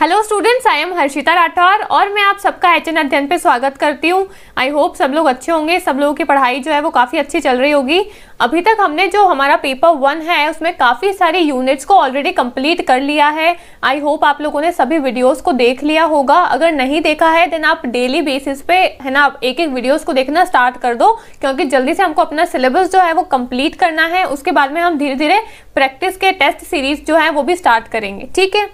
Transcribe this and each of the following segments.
Hello students I am Harshita Rathore और मैं आप सबका एच एन अध्ययन पे स्वागत करती हूँ आई होप सब लोग अच्छे होंगे सब लोगों की पढ़ाई जो है वो काफ़ी अच्छी चल रही होगी अभी तक हमने जो हमारा पेपर वन है उसमें काफ़ी सारे यूनिट्स को ऑलरेडी कंप्लीट कर लिया है आई होप आप लोगों ने सभी वीडियोज़ को देख लिया होगा अगर नहीं देखा है देन आप डेली बेसिस पे है ना आप एक एक वीडियोज़ को देखना स्टार्ट कर दो क्योंकि जल्दी से हमको अपना सिलेबस जो है वो कम्प्लीट करना है उसके बाद में हम धीरे धीरे प्रैक्टिस के टेस्ट सीरीज जो है वो भी स्टार्ट करेंगे ठीक है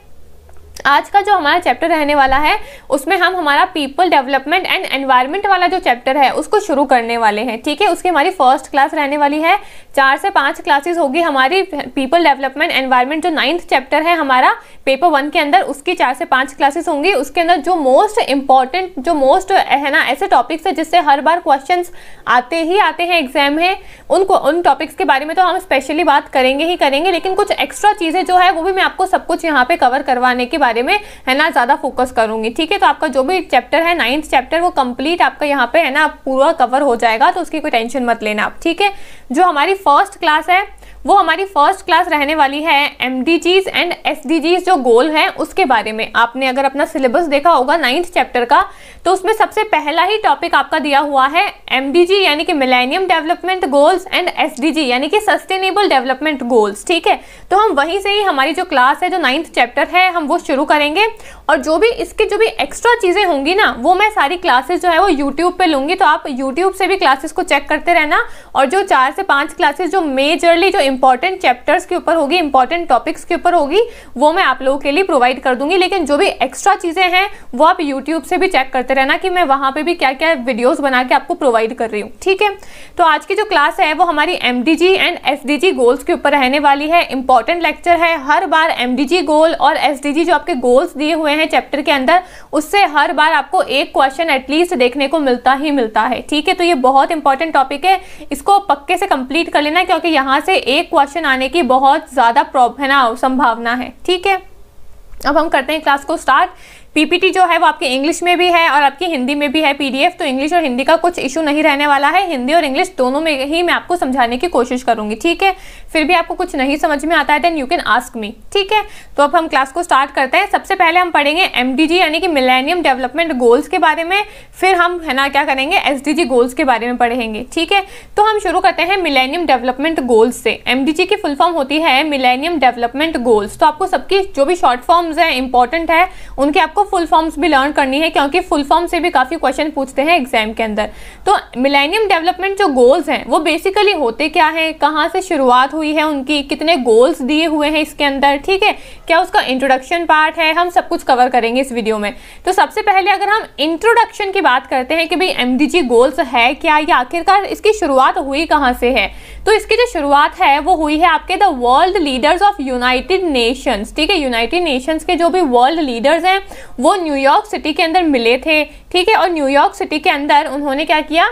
आज का जो हमारा चैप्टर रहने वाला है उसमें हम हमारा पीपल डेवलपमेंट एंड एनवायरमेंट वाला जो चैप्टर है उसको शुरू करने वाले हैं ठीक है उसकी हमारी फर्स्ट क्लास रहने वाली है चार से पाँच क्लासेस होगी हमारी पीपल डेवलपमेंट एनवायरमेंट जो नाइन्थ चैप्टर है हमारा पेपर वन के अंदर उसकी चार से पाँच क्लासेस होंगी उसके अंदर जो मोस्ट इंपॉर्टेंट जो मोस्ट है ना ऐसे टॉपिक्स है जिससे हर बार क्वेश्चन आते ही आते हैं एग्जाम में उनको उन टॉपिक्स के बारे में तो हम स्पेशली बात करेंगे ही करेंगे लेकिन कुछ एक्स्ट्रा चीज़ें जो है वो भी मैं आपको सब कुछ यहाँ पे कवर करवाने के बारे बारे में है ना ज़्यादा फोकस करूँगी ठीक है तो आपका जो भी चैप्टर है नाइन्थ चैप्टर वो कंप्लीट आपका यहाँ पे है ना पूरा कवर हो जाएगा तो उसकी कोई टेंशन मत लेना आप ठीक है जो हमारी फर्स्ट क्लास है वो हमारी फर्स्ट क्लास रहने वाली है एम एंड एस जो गोल है उसके बारे में आपने अगर अपना सिलेबस देखा होगा नाइन्थ चैप्टर का तो उसमें सबसे पहला ही टॉपिक आपका दिया हुआ है एम यानी कि millennium development goals and S यानी कि सस्टेनेबल डेवलपमेंट गोल्स ठीक है तो हम वहीं से ही हमारी जो क्लास है जो नाइन्थ चैप्टर है हम वो शुरू करेंगे और जो भी इसके जो भी एक्स्ट्रा चीज़ें होंगी ना वो मैं सारी क्लासेस जो है वो यूट्यूब पर लूँगी तो आप यूट्यूब से भी क्लासेस को चेक करते रहना और जो चार से पाँच क्लासेस जो मेजरली जो इंपॉर्टेंट चैप्टर्स के ऊपर होगी इंपॉर्टेंट टॉपिक्स के ऊपर होगी वो मैं आप लोगों के लिए प्रोवाइड कर दूंगी लेकिन जो भी एक्स्ट्रा चीज़ें हैं वो आप यूट्यूब से भी चेक करते करते रहना कि मैं वहाँ पे भी क्या क्या वीडियोस बना के आपको प्रोवाइड कर रही हूँ ठीक है तो आज की जो क्लास है वो हमारी एम एंड एस गोल्स के ऊपर रहने वाली है इंपॉर्टेंट लेक्चर है हर बार एम गोल और एस जो आपके गोल्स दिए हुए हैं चैप्टर के अंदर उससे हर बार आपको एक क्वेश्चन एटलीस्ट देखने को मिलता ही मिलता है ठीक है तो ये बहुत इंपॉर्टेंट टॉपिक है इसको पक्के से कंप्लीट कर लेना क्योंकि यहाँ से एक क्वेश्चन आने की बहुत ज़्यादा प्रॉब है ना संभावना है ठीक है अब हम करते हैं क्लास को स्टार्ट पीपीटी जो है वो आपकी इंग्लिश में भी है और आपकी हिंदी में भी है पीडीएफ तो इंग्लिश और हिंदी का कुछ इशू नहीं रहने वाला है हिंदी और इंग्लिश दोनों में ही मैं आपको समझाने की कोशिश करूंगी ठीक है फिर भी आपको कुछ नहीं समझ में आता है then you can ask me ठीक है तो अब हम क्लास को स्टार्ट करते हैं सबसे पहले हम पढ़ेंगे एम यानी कि मिलेनियम डेवलपमेंट गोल्स के बारे में फिर हम है ना क्या करेंगे एस गोल्स के बारे में पढ़ेंगे ठीक है तो हम शुरू करते हैं मिलेनियम डेवलपमेंट गोल्स से एम की फुल फॉर्म होती है मिलेनियम डेवलपमेंट गोल्स तो आपको सबकी जो भी शॉर्ट फॉर्म्स हैं इंपॉर्टेंट है उनके आपको आपको फुल फॉर्म्स भी लर्न करनी है क्योंकि फुल फॉर्म से भी काफ़ी क्वेश्चन पूछते हैं एग्जाम के अंदर तो मिलेनियम डेवलपमेंट जो गोल्स हैं वो बेसिकली होते क्या हैं कहाँ से शुरुआत हुई है उनकी कितने गोल्स दिए हुए हैं इसके अंदर ठीक है क्या उसका इंट्रोडक्शन पार्ट है हम सब कुछ कवर करेंगे इस वीडियो में तो सबसे पहले अगर हम इंट्रोडक्शन की बात करते हैं कि भाई एम गोल्स है क्या या आखिरकार इसकी शुरुआत हुई कहाँ से है तो इसकी जो शुरुआत है वो हुई है आपके the world leaders of United Nations ठीक है यूनाइटेड नेशंस के जो भी वर्ल्ड लीडर्स हैं वो न्यूयॉर्क सिटी के अंदर मिले थे ठीक है और न्यूयॉर्क सिटी के अंदर उन्होंने क्या किया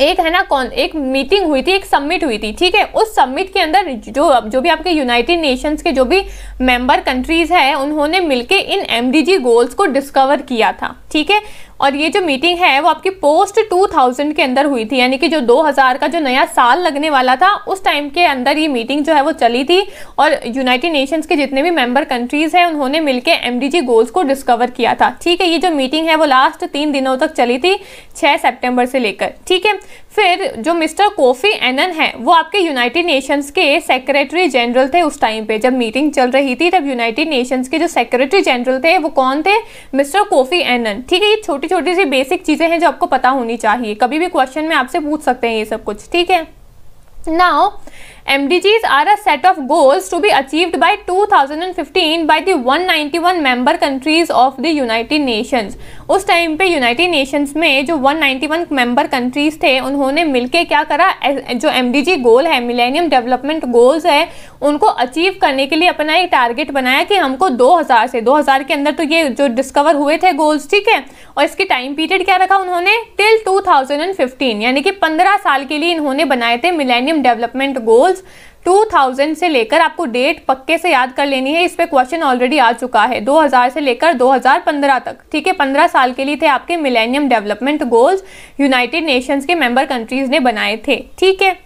एक है ना कौन एक मीटिंग हुई थी एक सबमिट हुई थी ठीक है उस सबमिट के अंदर जो जो भी आपके यूनाइटेड नेशंस के जो भी मेंबर कंट्रीज है उन्होंने मिलके इन एमडीजी गोल्स को डिस्कवर किया था ठीक है और ये जो मीटिंग है वो आपकी पोस्ट 2000 के अंदर हुई थी यानी कि जो 2000 का जो नया साल लगने वाला था उस टाइम के अंदर ये मीटिंग जो है वो चली थी और यूनाइटेड नेशंस के जितने भी मेंबर कंट्रीज़ हैं उन्होंने मिलकर एमडीजी गोल्स को डिस्कवर किया था ठीक है ये जो मीटिंग है वो लास्ट तीन दिनों तक चली थी छः सेप्टेम्बर से लेकर ठीक है फिर जो मिस्टर कोफी एनन है वो आपके यूनाइटेड नेशंस के सेक्रेटरी जनरल थे उस टाइम पे जब मीटिंग चल रही थी तब यूनाइटेड नेशंस के जो सेक्रेटरी जनरल थे वो कौन थे मिस्टर कोफी एनन ठीक है ये छोटी छोटी सी बेसिक चीज़ें हैं जो आपको पता होनी चाहिए कभी भी क्वेश्चन में आपसे पूछ सकते हैं ये सब कुछ ठीक है now MDGs are a set of goals to be achieved by 2015 by the 191 member countries of the United Nations. उस टाइम पे यूनाइटेड नेशंस में जो 191 मेंबर कंट्रीज थे उन्होंने मिलके क्या करा जो एम गोल है मिलेनियम डेवलपमेंट गोल्स है उनको अचीव करने के लिए अपना एक टारगेट बनाया कि हमको 2000 से 2000 के अंदर तो ये जो डिस्कवर हुए थे गोल्स ठीक है और इसके टाइम पीरियड क्या रखा उन्होंने टिल 2015 यानी कि 15 साल के लिए इन्होंने बनाए थे मिलेनियम डेवलपमेंट गोल्स 2000 से लेकर आपको डेट पक्के से याद कर लेनी है इस पर क्वेश्चन ऑलरेडी आ चुका है 2000 से लेकर 2015 तक ठीक है 15 साल के लिए थे आपके millennium development goals United Nations के मेंबर कंट्रीज ने बनाए थे ठीक है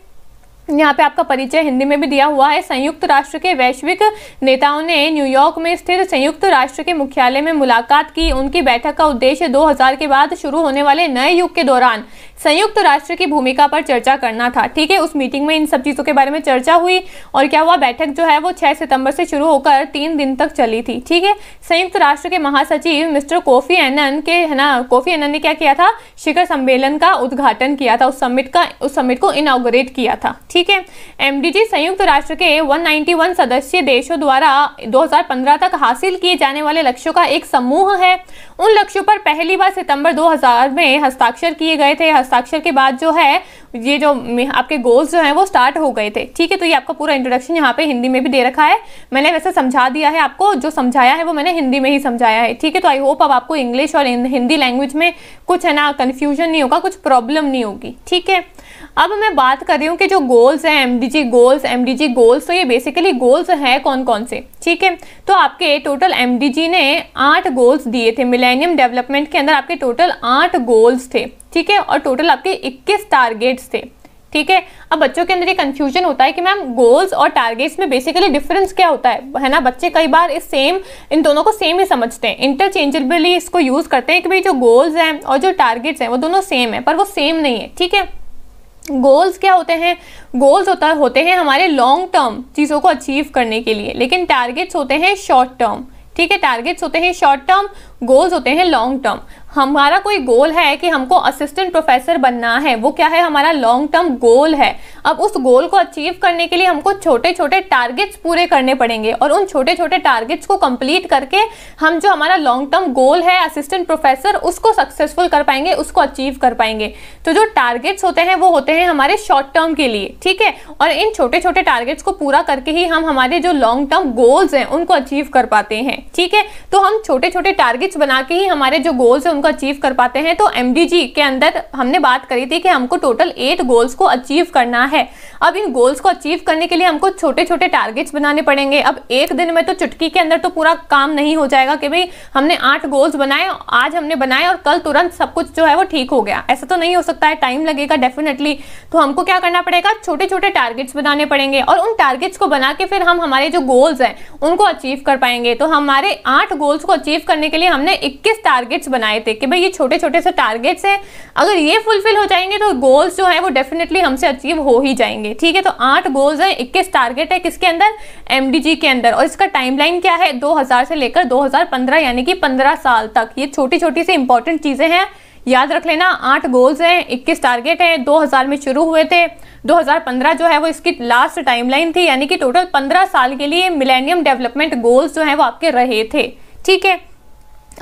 यहाँ पे आपका परिचय हिंदी में भी दिया हुआ है संयुक्त राष्ट्र के वैश्विक नेताओं ने न्यूयॉर्क में स्थित संयुक्त राष्ट्र के मुख्यालय में मुलाकात की उनकी बैठक का उद्देश्य 2000 के बाद शुरू होने वाले नए युग के दौरान संयुक्त राष्ट्र की भूमिका पर चर्चा करना था ठीक है उस मीटिंग में इन सब चीज़ों के बारे में चर्चा हुई और क्या हुआ बैठक जो है वो छः सितंबर से शुरू होकर तीन दिन तक चली थी ठीक है संयुक्त राष्ट्र के महासचिव मिस्टर कोफी एनन के है ना कोफी एनन ने क्या किया था शिखर सम्मेलन का उद्घाटन किया था उस समिट का उस समिट को इनाग्रेट किया था ठीक है एमडीजी संयुक्त राष्ट्र के 191 सदस्यीय देशों द्वारा 2015 तक हासिल किए जाने वाले लक्ष्यों का एक समूह है उन लक्ष्यों पर पहली बार सितंबर 2000 में हस्ताक्षर किए गए थे हस्ताक्षर के बाद जो है ये जो आपके गोल्स जो हैं वो स्टार्ट हो गए थे ठीक है तो ये आपका पूरा इंट्रोडक्शन यहाँ पे हिंदी में भी दे रखा है मैंने वैसे समझा दिया है आपको जो समझाया है वो मैंने हिंदी में ही समझाया है ठीक है तो आई होप अब आपको इंग्लिश और हिंदी लैंग्वेज में कुछ है ना कन्फ्यूजन नहीं होगा कुछ प्रॉब्लम नहीं होगी ठीक है अब मैं बात कर रही हूँ कि जो गोल्स हैं एमडीजी गोल्स एमडीजी गोल्स तो ये बेसिकली गोल्स हैं कौन कौन से ठीक है तो आपके टोटल एमडीजी ने आठ गोल्स दिए थे मिलेनियम डेवलपमेंट के अंदर आपके टोटल आठ गोल्स थे ठीक है और टोटल आपके इक्कीस टारगेट्स थे ठीक है अब बच्चों के अंदर ये कंफ्यूजन होता है कि मैम गोल्स और टारगेट्स में बेसिकली डिफरेंस क्या होता है है ना बच्चे कई बार इस सेम इन दोनों को सेम ही समझते हैं इंटरचेंजेबली इसको यूज़ करते हैं कि भाई जो गोल्स हैं और जो टारगेट्स हैं वो दोनों सेम है पर वो सेम नहीं है ठीक है गोल्स क्या होते हैं गोल्स होता होते हैं हमारे लॉन्ग टर्म चीज़ों को अचीव करने के लिए लेकिन टारगेट्स होते हैं शॉर्ट टर्म ठीक है टारगेट्स होते हैं शॉर्ट टर्म गोल्स होते हैं लॉन्ग टर्म हमारा कोई गोल है कि हमको असिस्टेंट प्रोफेसर बनना है वो क्या है हमारा लॉन्ग टर्म गोल है अब उस गोल को अचीव करने के लिए हमको छोटे छोटे टारगेट्स पूरे करने पड़ेंगे और उन छोटे छोटे टारगेट्स को कंप्लीट करके हम जो हमारा लॉन्ग टर्म गोल है असिस्टेंट प्रोफेसर उसको सक्सेसफुल कर पाएंगे उसको अचीव कर पाएंगे तो जो टारगेट्स होते हैं वो होते हैं हमारे शॉर्ट टर्म के लिए ठीक है और इन छोटे छोटे टारगेट्स को पूरा करके ही हम हमारे जो लॉन्ग टर्म गोल्स हैं उनको अचीव कर पाते हैं ठीक है तो हम छोटे छोटे टारगेट्स टारगेट्स बना के ही हमारे जो गोल्स हैं उनको अचीव कर पाते हैं तो एम के अंदर हमने बात करी थी कि हमको टोटल एट गोल्स को अचीव करना है अब इन गोल्स को अचीव करने के लिए हमको छोटे छोटे टारगेट्स बनाने पड़ेंगे अब एक दिन में तो चुटकी के अंदर तो पूरा काम नहीं हो जाएगा कि भाई हमने आठ गोल्स बनाए आज हमने बनाए और कल तुरंत सब कुछ जो है वो ठीक हो गया ऐसा तो नहीं हो सकता है टाइम लगेगा डेफिनेटली तो हमको क्या करना पड़ेगा छोटे छोटे टारगेट्स बनाने पड़ेंगे और उन टारगेट्स को बना के फिर हम हमारे जो गोल्स हैं उनको अचीव कर पाएंगे तो हमारे आठ गोल्स को अचीव करने के लिए हमने हमने 21 टारगेट्स बनाए थे कि भाई ये छोटे छोटे से टारगेट्स हैं अगर ये फुलफिल हो जाएंगे तो गोल्स जो है वो डेफिनेटली हमसे अचीव हो ही जाएंगे ठीक है तो आठ गोल्स हैं 21 टारगेट है किसके अंदर एम के अंदर और इसका टाइमलाइन क्या है 2000 से लेकर 2015 यानी कि 15 साल तक ये छोटी छोटी सी इंपॉर्टेंट चीज़ें हैं याद रख लेना आठ गोल्स हैं इक्कीस टारगेट हैं दो में शुरू हुए थे 2015 जो है वो इसकी लास्ट टाइमलाइन थी यानी कि टोटल 15 साल के लिए मिलेनियम डेवलपमेंट गोल्स जो हैं वो आपके रहे थे ठीक है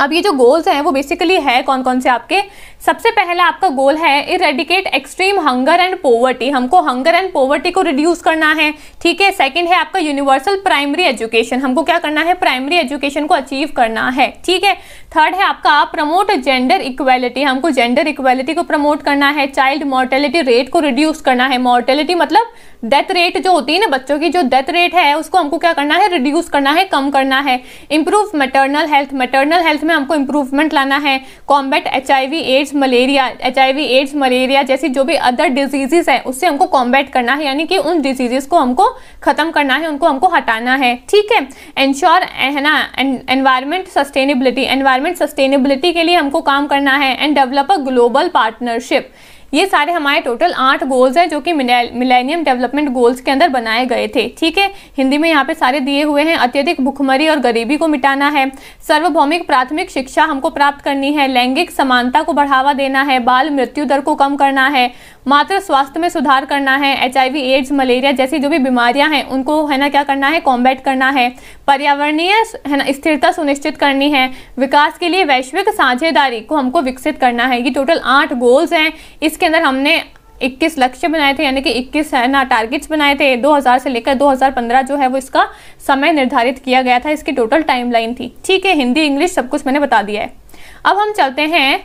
अब ये जो गोल्स हैं वो बेसिकली है कौन कौन से आपके सबसे पहला आपका गोल है eradicate extreme hunger and poverty हमको हंगर एंड पोवर्टी को रिड्यूस करना है ठीक है सेकंड है आपका यूनिवर्सल प्राइमरी एजुकेशन हमको क्या करना है प्राइमरी एजुकेशन को अचीव करना है ठीक है थर्ड है आपका प्रमोट जेंडर इक्वेलिटी हमको जेंडर इक्वेलिटी को प्रमोट करना है चाइल्ड मॉर्टेलिटी रेट को रिड्यूस करना है मॉर्टेलिटी मतलब डेथ रेट जो होती है ना बच्चों की जो डेथ रेट है उसको हमको क्या करना है रिड्यूस करना है कम करना है improve maternal health maternal health में हमको इंप्रूवमेंट लाना है combat H AIDS malaria H AIDS malaria जैसी जो भी अदर डिजीजेज हैं उससे हमको कॉम्बैट करना है यानी कि उन डिजीजेस को हमको ख़त्म करना है उनको हमको हटाना है ठीक है एंश्योर है ना एनवायरमेंट सस्टेनेबिलिटी एनवायरमेंट सस्टेनेबिलिटी के लिए हमको काम करना है and develop a global partnership ये सारे हमारे टोटल आठ गोल्स हैं जो कि मिलेनियम डेवलपमेंट गोल्स के अंदर बनाए गए थे ठीक है हिंदी में यहाँ पे सारे दिए हुए हैं अत्यधिक भुखमरी और गरीबी को मिटाना है सार्वभौमिक प्राथमिक शिक्षा हमको प्राप्त करनी है लैंगिक समानता को बढ़ावा देना है बाल मृत्यु दर को कम करना है मात्र स्वास्थ्य में सुधार करना है एच एड्स मलेरिया जैसी जो भी बीमारियां हैं उनको है ना क्या करना है कॉम्बैट करना है पर्यावरणीय है ना स्थिरता सुनिश्चित करनी है विकास के लिए वैश्विक साझेदारी को हमको विकसित करना है ये टोटल आठ गोल्स हैं इसके इसके अंदर हमने 21 लक्ष्य बनाए थे यानी कि 21 है ना टारगेट्स बनाए थे 2000 से लेकर 2015 जो है वो इसका समय निर्धारित किया गया था इसकी टोटल टाइमलाइन थी ठीक है हिंदी इंग्लिश सब कुछ मैंने बता दिया है अब हम चलते हैं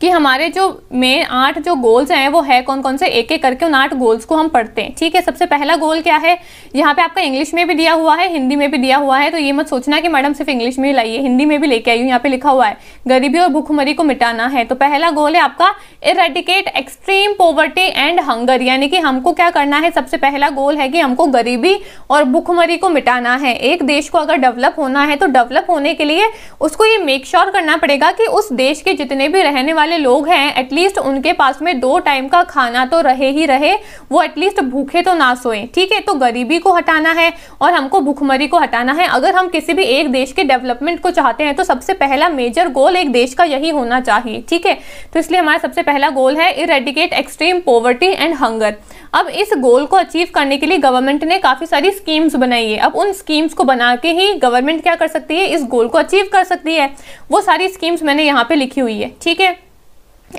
कि हमारे जो मेन आठ जो गोल्स हैं वो है कौन कौन से एक एक करके उन आठ गोल्स को हम पढ़ते हैं ठीक है सबसे पहला गोल क्या है यहाँ पे आपका इंग्लिश में भी दिया हुआ है हिंदी में भी दिया हुआ है तो ये मत सोचना कि मैडम सिर्फ इंग्लिश में ही लाइए हिंदी में भी लेके आई हूँ यहाँ पे लिखा हुआ है गरीबी और भूखमरी को मिटाना है तो पहला गोल है आपका eradicate extreme poverty and hunger यानी कि हमको क्या करना है सबसे पहला गोल है कि हमको गरीबी और भूखमरी को मिटाना है एक देश को अगर डेवलप होना है तो डेवलप होने के लिए उसको ये मेक श्योर करना पड़ेगा कि उस देश के जितने भी रहने वाले वाले लोग हैं एटलीस्ट उनके पास में दो टाइम का खाना तो रहे ही रहे वो एटलीस्ट भूखे तो ना सोए ठीक है तो गरीबी को हटाना है और हमको भूखमरी को हटाना है अगर हम किसी भी एक देश के डेवलपमेंट को चाहते हैं तो सबसे पहला मेजर गोल एक देश का यही होना चाहिए ठीक है तो इसलिए हमारा सबसे पहला गोल है eradicate extreme poverty and hunger अब इस गोल को अचीव करने के लिए गवर्नमेंट ने काफ़ी सारी स्कीम्स बनाई है अब उन स्कीम्स को बना के ही गवर्नमेंट क्या कर सकती है इस गोल को अचीव कर सकती है वो सारी स्कीम्स मैंने यहाँ पे लिखी हुई है ठीक है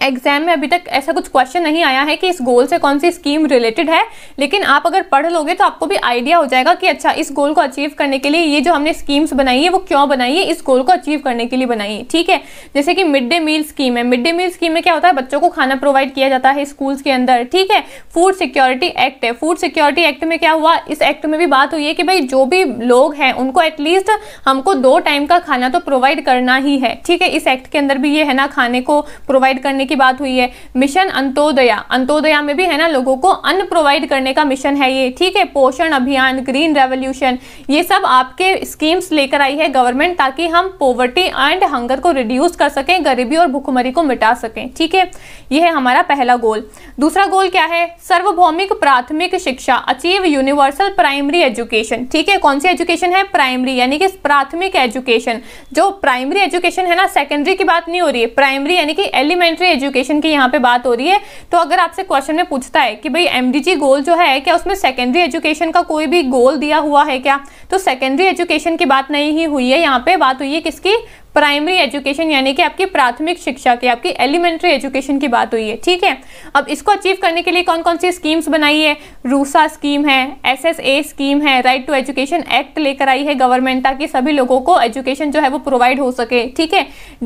एग्जाम में अभी तक ऐसा कुछ क्वेश्चन नहीं आया है कि इस गोल से कौन सी स्कीम रिलेटेड है लेकिन आप अगर पढ़ लोगे तो आपको भी आइडिया हो जाएगा कि अच्छा इस गोल को अचीव करने के लिए ये जो हमने स्कीम्स बनाई है वो क्यों बनाई है इस गोल को अचीव करने के लिए बनाई है ठीक है जैसे कि मिड डे मील स्कीम है मिड डे मील स्कीम में क्या होता है बच्चों को खाना प्रोवाइड किया जाता है स्कूल्स के अंदर ठीक है फूड सिक्योरिटी एक्ट है फूड सिक्योरिटी एक्ट में क्या हुआ इस एक्ट में भी बात हुई है कि भाई जो भी लोग हैं उनको एटलीस्ट हमको दो टाइम का खाना तो प्रोवाइड करना ही है ठीक है इस एक्ट के अंदर भी ये है ना खाने को प्रोवाइड करना करने की बात हुई है मिशन अंतोदया अंतोदया में भी है ना लोगों को अन्न प्रोवाइड करने का मिशन है ये ठीक है पोषण अभियान ग्रीन रेवोल्यूशन ये सब आपके स्कीम्स लेकर आई है गवर्नमेंट ताकि हम पोवर्टी एंड हंगर को रिड्यूस कर सकें गरीबी और भुखमरी को मिटा सकें ठीक है ये है हमारा पहला गोल दूसरा गोल क्या है सार्वभौमिक प्राथमिक शिक्षा अचीव यूनिवर्सल प्राइमरी एजुकेशन ठीक है कौन सी एजुकेशन है प्राइमरी यानी कि प्राथमिक एजुकेशन जो प्राइमरी एजुकेशन है ना सेकेंडरी की बात नहीं हो रही है प्राइमरी यानी कि एलिमेंट्री भी एजुकेशन की यहाँ पे बात हो रही है तो अगर आपसे क्वेश्चन में पूछता है कि भाई एमडीजी गोल जो है क्या उसमें सेकेंडरी एजुकेशन का कोई भी गोल दिया हुआ है क्या तो सेकेंडरी एजुकेशन की बात नहीं ही हुई है यहाँ पे बात हुई है किसकी प्राइमरी एजुकेशन यानी कि आपकी प्राथमिक शिक्षा की आपकी एलिमेंट्री एजुकेशन की बात हुई है ठीक है अब इसको अचीव करने के लिए कौन कौन सी स्कीम्स बनाई है रूसा स्कीम है एस एस ए स्कीम है राइट टू एजुकेशन एक्ट लेकर आई है गवर्नमेंट ताकि सभी लोगों को एजुकेशन जो है वो प्रोवाइड हो सके ठीक है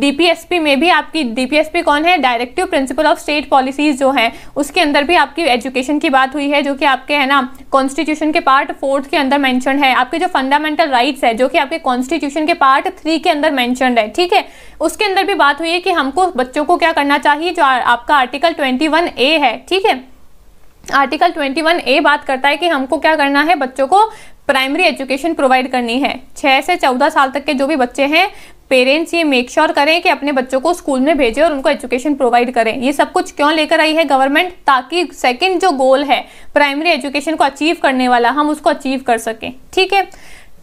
डी में भी आपकी डी कौन है directive principle of state policies जो है उसके अंदर भी आपकी एजुकेशन की बात हुई है जो कि आपके है ना कॉन्स्टिट्यूशन के पार्ट फोर्थ के अंदर मैंशन है आपके जो फंडामेंटल राइट्स है जो कि आपके कॉन्स्टिट्यूशन के पार्ट थ्री के अंदर मैंशनड है है ठीक है उसके अंदर भी बात हुई है कि हमको बच्चों को क्या करना चाहिए जो आपका आर्टिकल ट्वेंटी ए है ठीक है आर्टिकल ट्वेंटी ए बात करता है कि हमको क्या करना है बच्चों को प्राइमरी एजुकेशन प्रोवाइड करनी है छः से चौदह साल तक के जो भी बच्चे हैं पेरेंट्स ये मेक श्योर sure करें कि अपने बच्चों को स्कूल में भेजें और उनको एजुकेशन प्रोवाइड करें ये सब कुछ क्यों लेकर आई है गवर्नमेंट ताकि सेकंड जो गोल है प्राइमरी एजुकेशन को अचीव करने वाला हम उसको अचीव कर सकें ठीक है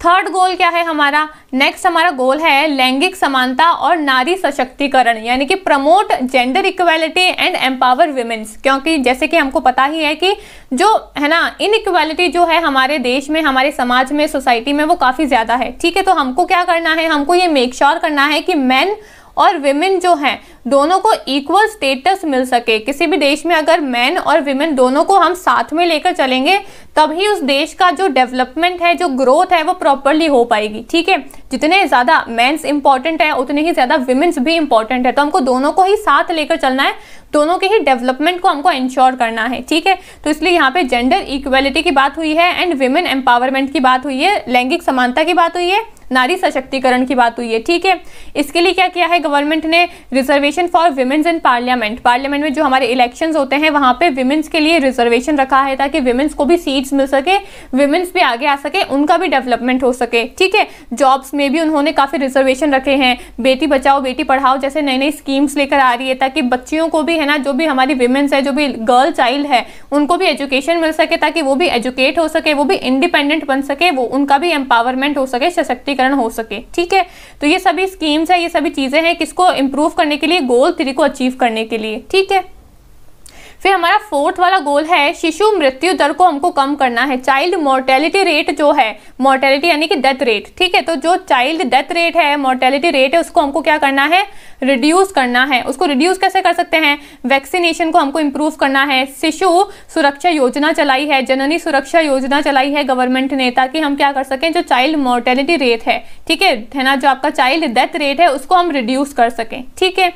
थर्ड गोल क्या है हमारा नेक्स्ट हमारा गोल है लैंगिक समानता और नारी सशक्तिकरण यानी कि promote gender equality and empower womens क्योंकि जैसे कि हमको पता ही है कि जो है ना इनइक्वालिटी जो है हमारे देश में हमारे समाज में सोसाइटी में वो काफ़ी ज़्यादा है ठीक है तो हमको क्या करना है हमको ये मेक श्योर sure करना है कि मैन और वेमेन जो हैं दोनों को इक्वल स्टेटस मिल सके किसी भी देश में अगर मैन और विमेन दोनों को हम साथ में लेकर चलेंगे तभी उस देश का जो डेवलपमेंट है जो ग्रोथ है वो प्रॉपरली हो पाएगी ठीक है जितने ज़्यादा मैंस इंपॉर्टेंट है उतने ही ज़्यादा विमेंस भी इंपॉर्टेंट है तो हमको दोनों को ही साथ लेकर चलना है दोनों के ही डेवलपमेंट को हमको इंश्योर करना है ठीक है तो इसलिए यहाँ पे जेंडर इक्वेलिटी की बात हुई है एंड विमेन एम्पावरमेंट की बात हुई है लैंगिक समानता की बात हुई है नारी सशक्तिकरण की बात हुई है ठीक है इसके लिए क्या किया है गवर्नमेंट ने reservation reservation for womens in parliament parliament में जो हमारे इलेक्शंस होते हैं वहाँ पे विमेंस के लिए रिजर्वेशन रखा है ताकि विमेंस को भी सीट्स मिल सके विमेंस भी आगे आ सके उनका भी डेवलपमेंट हो सके ठीक है जॉब्स में भी उन्होंने काफ़ी रिजर्वेशन रखे हैं बेटी बचाओ बेटी पढ़ाओ जैसे नई नई स्कीम्स लेकर आ रही है ताकि बच्चियों को भी है ना जो भी हमारी वुमेंस है जो भी गर्ल चाइल्ड है उनको भी एजुकेशन मिल सके ताकि वो भी एजुकेट हो सके वो भी इंडिपेंडेंट बन सके वो उनका भी एम्पावरमेंट हो सके सशक्तिकरण हो सके ठीक है तो ये सभी स्कीम्स है ये सभी चीज़ें हैं किसको इम्प्रूव करने के लिए ये गोल थ्री को अचीव करने के लिए ठीक है फिर हमारा फोर्थ वाला गोल है शिशु मृत्यु दर को हमको कम करना है चाइल्ड मोर्टेलिटी रेट जो है मोर्टेलिटी यानी कि डेथ रेट ठीक है तो जो चाइल्ड डेथ रेट है मोर्टेलिटी रेट है उसको हमको क्या करना है रिड्यूस करना है उसको रिड्यूस कैसे कर सकते हैं वैक्सीनेशन को हमको इम्प्रूव करना है शिशु सुरक्षा योजना चलाई है जननी सुरक्षा योजना चलाई है गवर्नमेंट ने ताकि हम क्या कर सकें जो चाइल्ड मोर्टेलिटी रेट है ठीक है ना जो आपका चाइल्ड डेथ रेट है उसको हम रिड्यूस कर सकें ठीक है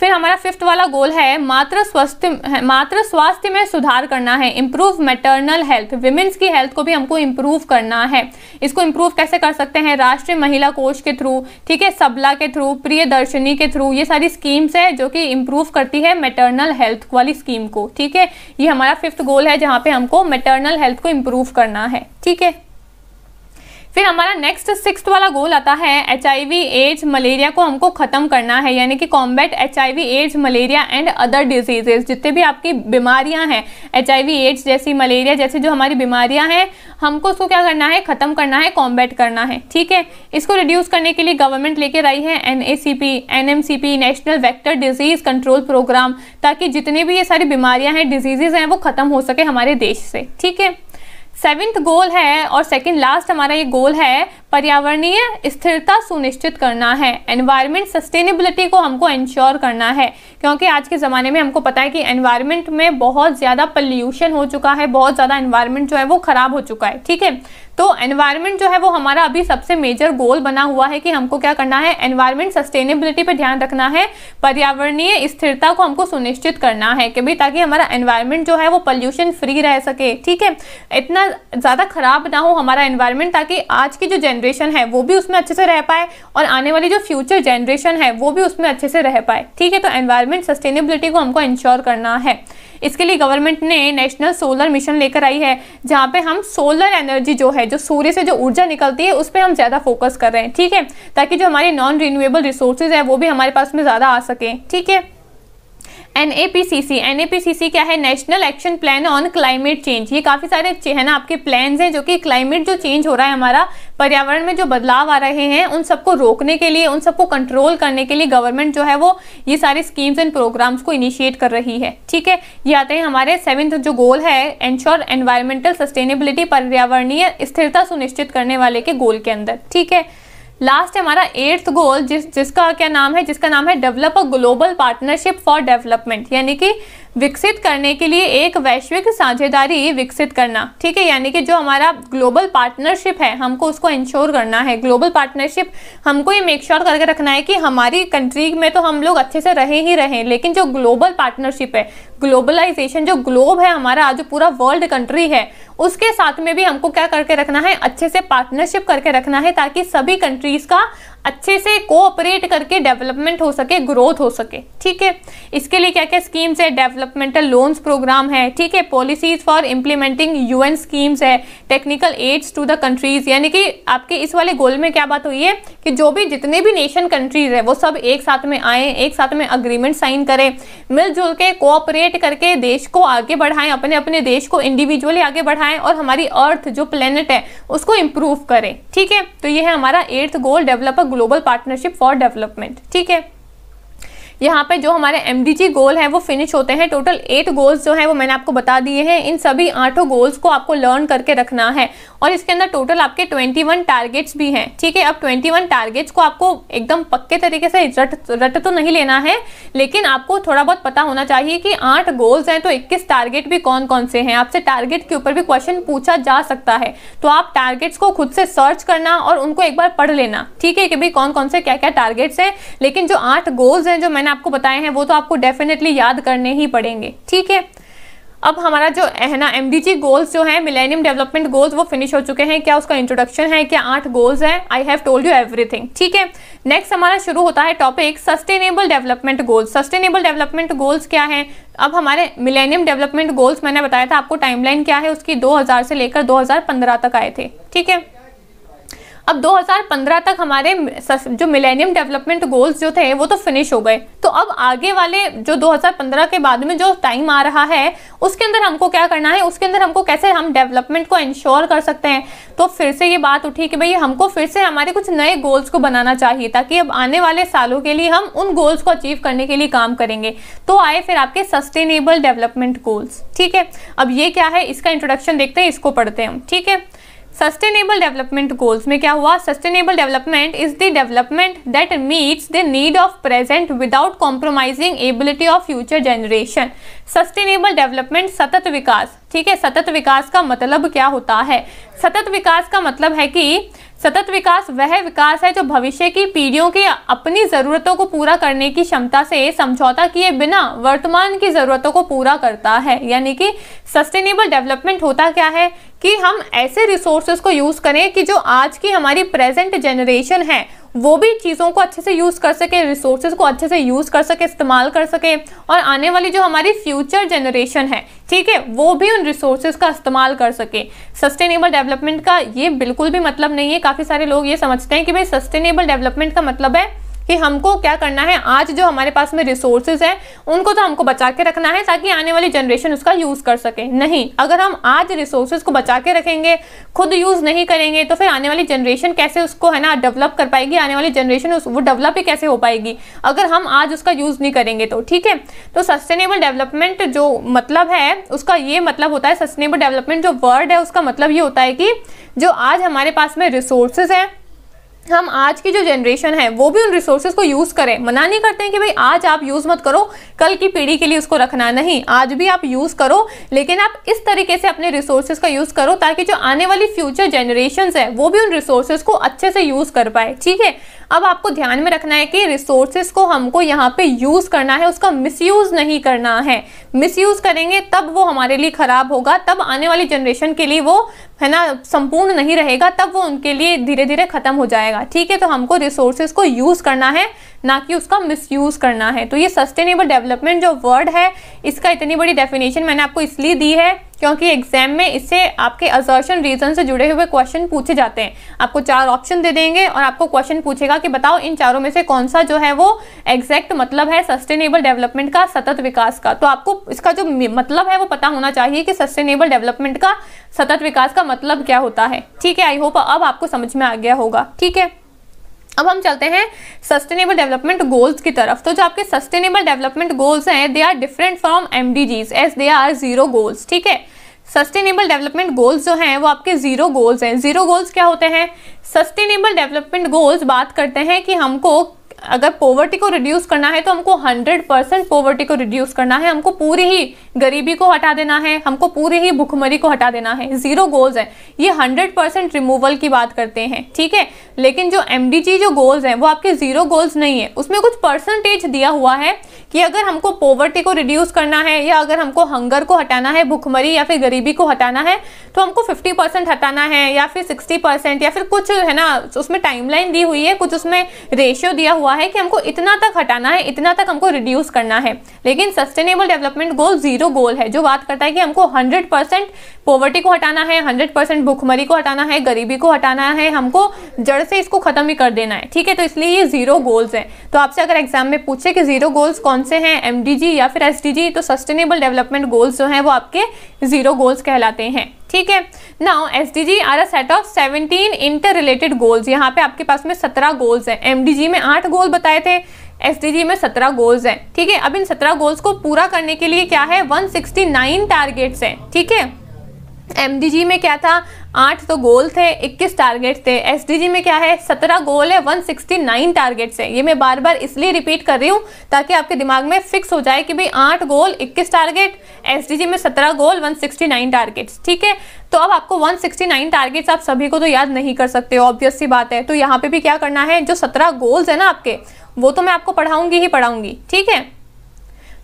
फिर हमारा फिफ्थ वाला गोल है मात्र स्वस्थ मात्र स्वास्थ्य में सुधार करना है इम्प्रूव मेटर्नल हेल्थ विमेंस की हेल्थ को भी हमको इम्प्रूव करना है इसको इम्प्रूव कैसे कर सकते हैं राष्ट्रीय महिला कोष के थ्रू ठीक है सबला के थ्रू प्रिय दर्शनी के थ्रू ये सारी स्कीम्स है जो कि इम्प्रूव करती है मेटर्नल हेल्थ वाली स्कीम को ठीक है ये हमारा फिफ्थ गोल है जहाँ पे हमको मेटर्नल हेल्थ को इम्प्रूव करना है ठीक है फिर हमारा नेक्स्ट सिक्स वाला गोल आता है एच एड्स मलेरिया को हमको ख़त्म करना है यानी कि combat H AIDS malaria and other diseases जितने भी आपकी बीमारियां हैं एच एड्स जैसी मलेरिया जैसी जो हमारी बीमारियां हैं हमको उसको क्या करना है ख़त्म करना है कॉम्बैट करना है ठीक है इसको रिड्यूस करने के लिए गवर्नमेंट लेकर आई है N A national vector disease control programme ताकि जितने भी ये सारी बीमारियां हैं डिजीजेज हैं वो ख़त्म हो सके हमारे देश से ठीक है सेवेंथ गोल है और सेकेंड लास्ट हमारा ये गोल है पर्यावरणीय स्थिरता सुनिश्चित करना है एनवायरमेंट सस्टेनेबिलिटी को हमको इंश्योर करना है क्योंकि आज के ज़माने में हमको पता है कि एनवायरमेंट में बहुत ज़्यादा पल्यूशन हो चुका है बहुत ज़्यादा एनवायरमेंट जो है वो ख़राब हो चुका है ठीक है तो एनवायरमेंट जो है वो हमारा अभी सबसे मेजर गोल बना हुआ है कि हमको क्या करना है एनवायरमेंट सस्टेनेबिलिटी पर ध्यान रखना है पर्यावरणीय स्थिरता को हमको सुनिश्चित करना है कि भाई ताकि हमारा एनवायरमेंट जो है वो पॉल्यूशन फ्री रह सके ठीक है इतना ज़्यादा खराब ना हो हमारा एनवायरमेंट ताकि आज की जो जेन जनरेशन है वो भी उसमें अच्छे से रह पाए और आने वाली जो फ्यूचर जनरेशन है वो भी उसमें अच्छे से रह पाए ठीक है तो एनवायरमेंट सस्टेनेबिलिटी को हमको इंश्योर करना है इसके लिए गवर्नमेंट ने नेशनल सोलर मिशन लेकर आई है जहाँ पे हम सोलर एनर्जी जो है जो सूर्य से जो ऊर्जा निकलती है उस पर हम ज़्यादा फोकस कर रहे हैं ठीक है ताकि जो हमारे नॉन रिन्यूएबल रिसोर्सेज हैं वो भी हमारे पास में ज़्यादा आ सकें ठीक है N A P C C N A P C C क्या है national action plan on climate change ये काफ़ी सारे हैं ना आपके प्लान हैं जो कि क्लाइमेट जो चेंज हो रहा है हमारा पर्यावरण में जो बदलाव आ रहे हैं उन सबको रोकने के लिए उन सबको कंट्रोल करने के लिए गवर्नमेंट जो है वो ये सारे स्कीम्स एंड प्रोग्राम्स को इनिशिएट कर रही है ठीक है ये आते हैं हमारे सेवन्थ जो गोल है एनश्योर एनवायरमेंटल सस्टेनेबिलिटी पर्यावरणीय स्थिरता सुनिश्चित करने वाले के गोल के अंदर ठीक है लास्ट है हमारा एट्थ गोल जिस जिसका क्या नाम है जिसका नाम है develop a global partnership for development यानी कि विकसित करने के लिए एक वैश्विक साझेदारी विकसित करना ठीक है यानी कि जो हमारा ग्लोबल पार्टनरशिप है हमको उसको इंश्योर करना है ग्लोबल पार्टनरशिप हमको ये मेक श्योर करके रखना है कि हमारी कंट्री में तो हम लोग अच्छे से रहे ही रहें लेकिन जो ग्लोबल पार्टनरशिप है ग्लोबलाइजेशन जो ग्लोब है हमारा जो पूरा वर्ल्ड कंट्री है उसके साथ में भी हमको क्या करके रखना है अच्छे से पार्टनरशिप करके रखना है ताकि सभी कंट्रीज़ का अच्छे से कोऑपरेट करके डेवलपमेंट हो सके ग्रोथ हो सके ठीक है इसके लिए क्या क्या स्कीम्स है डेवलपमेंटल लोन्स प्रोग्राम है ठीक है policies for implementing UN schemes है technical aids to the countries यानी कि आपके इस वाले गोल में क्या बात हुई है कि जो भी जितने भी नेशन कंट्रीज है वो सब एक साथ में आए एक साथ में अग्रीमेंट साइन करें मिलजुल के कोऑपरेट करके देश को आगे बढ़ाएं अपने अपने देश को इंडिविजुअली आगे बढ़ाएं और हमारी अर्थ जो प्लेनेट है उसको इम्प्रूव करें ठीक है तो ये है हमारा eighth goal develop global partnership for development ठीक है यहाँ पे जो हमारे एम गोल हैं वो फिनिश होते हैं टोटल एट गोल्स जो हैं वो मैंने आपको बता दिए हैं इन सभी आठों गोल्स को आपको लर्न करके रखना है और इसके अंदर टोटल आपके 21 टारगेट्स भी हैं ठीक है अब 21 टारगेट्स को आपको एकदम पक्के तरीके से रट रट तो नहीं लेना है लेकिन आपको थोड़ा बहुत पता होना चाहिए कि आठ गोल्स हैं तो इक्कीस टारगेट भी कौन कौन से हैं आपसे टारगेट के ऊपर भी क्वेश्चन पूछा जा सकता है तो आप टारगेट्स को खुद से सर्च करना और उनको एक बार पढ़ लेना ठीक है कि भाई कौन कौन से क्या क्या टारगेट्स हैं लेकिन जो आठ गोल्स हैं जो मैंने मैंने आपको बताए हैं वो तो आपको डेफिनेटली याद करने ही पड़ेंगे ठीक है अब हमारा जो है ना एम गोल्स जो है मिलेनियम डेवलपमेंट गोल्स वो फिनिश हो चुके हैं क्या उसका इंट्रोडक्शन है क्या आठ गोल्स हैं I have told you everything ठीक है नेक्स्ट हमारा शुरू होता है topic sustainable development goals sustainable development goals क्या है अब हमारे मिलेनियम डेवलपमेंट गोल्स मैंने बताया था आपको टाइमलाइन क्या है उसकी 2000 से लेकर 2015 तक आए थे ठीक है अब 2015 तक हमारे जो मिलेनियम डेवलपमेंट गोल्स जो थे वो तो फिनिश हो गए तो अब आगे वाले जो 2015 के बाद में जो टाइम आ रहा है उसके अंदर हमको क्या करना है उसके अंदर हमको कैसे हम डेवलपमेंट को इंश्योर कर सकते हैं तो फिर से ये बात उठी कि भाई हमको फिर से हमारे कुछ नए गोल्स को बनाना चाहिए ताकि अब आने वाले सालों के लिए हम उन गोल्स को अचीव करने के लिए काम करेंगे तो आए फिर आपके सस्टेनेबल डेवलपमेंट गोल्स ठीक है अब ये क्या है इसका इंट्रोडक्शन देखते हैं इसको पढ़ते हैं हम ठीक है सस्टेनेबल डेवलपमेंट गोल्स में क्या हुआ sustainable development is the development that meets the need of present without compromising ability of future generation sustainable development सतत विकास ठीक है सतत विकास का मतलब क्या होता है सतत विकास का मतलब है कि सतत विकास वह विकास है जो भविष्य की पीढ़ियों की अपनी ज़रूरतों को पूरा करने की क्षमता से समझौता किए बिना वर्तमान की ज़रूरतों को पूरा करता है यानी कि सस्टेनेबल डेवलपमेंट होता क्या है कि हम ऐसे रिसोर्सेज को यूज़ करें कि जो आज की हमारी प्रेजेंट जनरेशन है वो भी चीज़ों को अच्छे से यूज़ कर सके रिसोर्सेज को अच्छे से यूज़ कर सके इस्तेमाल कर सके और आने वाली जो हमारी फ्यूचर जनरेशन है ठीक है वो भी उन रिसोर्सेज का इस्तेमाल कर सके सस्टेनेबल डेवलपमेंट का ये बिल्कुल भी मतलब नहीं है काफ़ी सारे लोग ये समझते हैं कि भाई सस्टेनेबल डेवलपमेंट का मतलब है कि हमको क्या करना है आज जो हमारे पास में रिसोर्सेज हैं उनको तो हमको बचा के रखना है ताकि आने वाली जनरेशन उसका यूज़ कर सके नहीं अगर हम आज रिसोर्सेज को बचा के रखेंगे खुद यूज़ नहीं करेंगे तो फिर आने वाली जनरेशन कैसे उसको है ना डेवलप कर पाएगी आने वाली जनरेशन वो डेवलप ही कैसे हो पाएगी अगर हम आज उसका यूज़ नहीं करेंगे तो ठीक है तो सस्टेनेबल डेवलपमेंट जो मतलब है उसका ये मतलब होता है सस्टेनेबल डेवलपमेंट जो वर्ड है उसका मतलब ये होता है कि जो आज हमारे पास में रिसोर्सेज हैं हम आज की जो जनरेशन है वो भी उन रिसोर्सेज को यूज़ करें मना नहीं करते हैं कि भाई आज आप यूज़ मत करो कल की पीढ़ी के लिए उसको रखना नहीं आज भी आप यूज़ करो लेकिन आप इस तरीके से अपने रिसोर्सेज का यूज़ करो ताकि जो आने वाली फ्यूचर जनरेशन है वो भी उन रिसोर्सेज को अच्छे से यूज़ कर पाए ठीक है अब आपको ध्यान में रखना है कि रिसोर्सेज को हमको यहाँ पे यूज़ करना है उसका मिसयूज़ नहीं करना है मिसयूज़ करेंगे तब वो हमारे लिए ख़राब होगा तब आने वाली जनरेशन के लिए वो है ना संपूर्ण नहीं रहेगा तब वो उनके लिए धीरे धीरे ख़त्म हो जाएगा ठीक है तो हमको रिसोर्सेज को यूज़ करना है ना कि उसका मिसयूज़ करना है तो ये सस्टेनेबल डेवलपमेंट जो वर्ड है इसका इतनी बड़ी डेफिनेशन मैंने आपको इसलिए दी है क्योंकि एग्जाम में इससे आपके अजर्शन रीजन से जुड़े हुए क्वेश्चन पूछे जाते हैं आपको चार ऑप्शन दे देंगे और आपको क्वेश्चन पूछेगा कि बताओ इन चारों में से कौन सा जो है वो एग्जैक्ट मतलब है सस्टेनेबल डेवलपमेंट का सतत विकास का तो आपको इसका जो मतलब है वो पता होना चाहिए कि सस्टेनेबल डेवलपमेंट का सतत विकास का मतलब क्या होता है ठीक है आई होप अब आपको समझ में आ गया होगा ठीक है अब हम चलते हैं सस्टेनेबल डेवलपमेंट गोल्स की तरफ तो जो आपके सस्टेनेबल डेवलपमेंट गोल्स हैं they are different from M as they are zero goals ठीक है सस्टेनेबल डेवलपमेंट गोल्स जो हैं वो आपके जीरो गोल्स हैं जीरो गोल्स क्या होते हैं सस्टेनेबल डेवलपमेंट गोल्स बात करते हैं कि हमको अगर पोवर्टी को रिड्यूस करना है तो हमको 100 परसेंट पोवर्टी को रिड्यूस करना है हमको पूरी ही गरीबी को हटा देना है हमको पूरी ही भुखमरी को हटा देना है जीरो गोल्स हैं ये 100 परसेंट रिमूवल की बात करते हैं ठीक है लेकिन जो एम जो गोल्स हैं वो आपके जीरो गोल्स नहीं है उसमें कुछ परसेंटेज दिया हुआ है कि अगर हमको पोवर्टी को रिड्यूस करना है या अगर हमको हंगर को हटाना है भुखमरी या फिर गरीबी को हटाना है तो हमको 50 परसेंट हटाना है या फिर 60 परसेंट या फिर कुछ है ना उसमें टाइमलाइन दी हुई है कुछ उसमें रेशियो दिया हुआ हुआ है कि हमको इतना तक हटाना है इतना तक हमको रिड्यूस करना है लेकिन sustainable development goal zero goal है जो बात करता है कि हमको हंड्रेड परसेंट पॉवर्टी को हटाना है हंड्रेड परसेंट भुखमरी को हटाना है गरीबी को हटाना है हमको जड़ से इसको खत्म ही कर देना है ठीक है तो इसलिए ये जीरो गोल्स हैं तो आपसे अगर एग्जाम में पूछे कि जीरो गोल्स कौन से हैं एम या फिर एस तो सस्टेनेबल डेवलपमेंट गोल्स जो हैं वो आपके जीरो गोल्स कहलाते हैं ठीक है now S D G are a set of 17 interrelated goals यहाँ पे आपके पास में 17 गोल्स हैं एम में आठ गोल बताए थे एस में 17 गोल्स हैं ठीक है अब इन 17 गोल्स को पूरा करने के लिए क्या है 169 टारगेट्स हैं ठीक है एमडीजी में क्या था आठ तो गोल थे इक्कीस टारगेट थे एसडीजी में क्या है सत्रह गोल है 169 टारगेट्स हैं ये मैं बार बार इसलिए रिपीट कर रही हूँ ताकि आपके दिमाग में फिक्स हो जाए कि भाई आठ गोल इक्कीस टारगेट एसडीजी में सत्रह गोल 169 टारगेट्स ठीक है तो अब आपको 169 टारगेट्स आप सभी को तो याद नहीं कर सकते ऑब्वियस सी बात है तो यहाँ पे भी क्या करना है जो सत्रह गोल्स है ना आपके वो तो मैं आपको पढ़ाऊंगी ही पढ़ाऊंगी ठीक है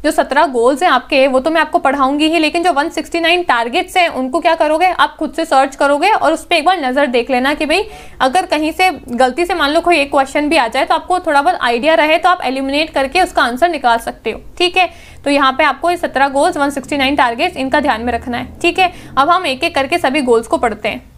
जो सत्रह गोल्स हैं आपके वो तो मैं आपको पढ़ाऊंगी ही लेकिन जो 169 टारगेट्स हैं उनको क्या करोगे आप खुद से सर्च करोगे और उस पर एक बार नज़र देख लेना कि भाई अगर कहीं से गलती से मान लो कोई एक क्वेश्चन भी आ जाए तो आपको थोड़ा बहुत आइडिया रहे तो आप एलिमिनेट करके उसका आंसर निकाल सकते हो ठीक है तो यहाँ पे आपको ये सत्रह गोल्स 169 टारगेट्स इनका ध्यान में रखना है ठीक है अब हम एक एक करके सभी गोल्स को पढ़ते हैं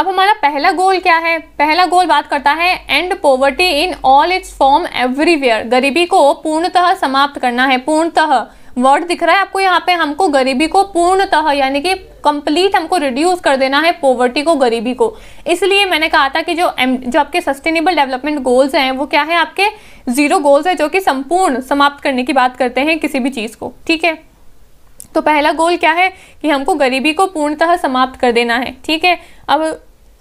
अब हमारा पहला गोल क्या है पहला गोल बात करता है end poverty in all its form everywhere गरीबी को पूर्णतः समाप्त करना है पूर्णतः वर्ड दिख रहा है आपको यहाँ पे हमको गरीबी को पूर्णतः यानी कि कंप्लीट हमको रिड्यूस कर देना है पोवर्टी को गरीबी को इसलिए मैंने कहा था कि जो जो आपके सस्टेनेबल डेवलपमेंट गोल्स हैं वो क्या है आपके जीरो गोल्स है जो कि संपूर्ण समाप्त करने की बात करते हैं किसी भी चीज़ को ठीक है तो पहला गोल क्या है कि हमको गरीबी को पूर्णतः समाप्त कर देना है ठीक है अब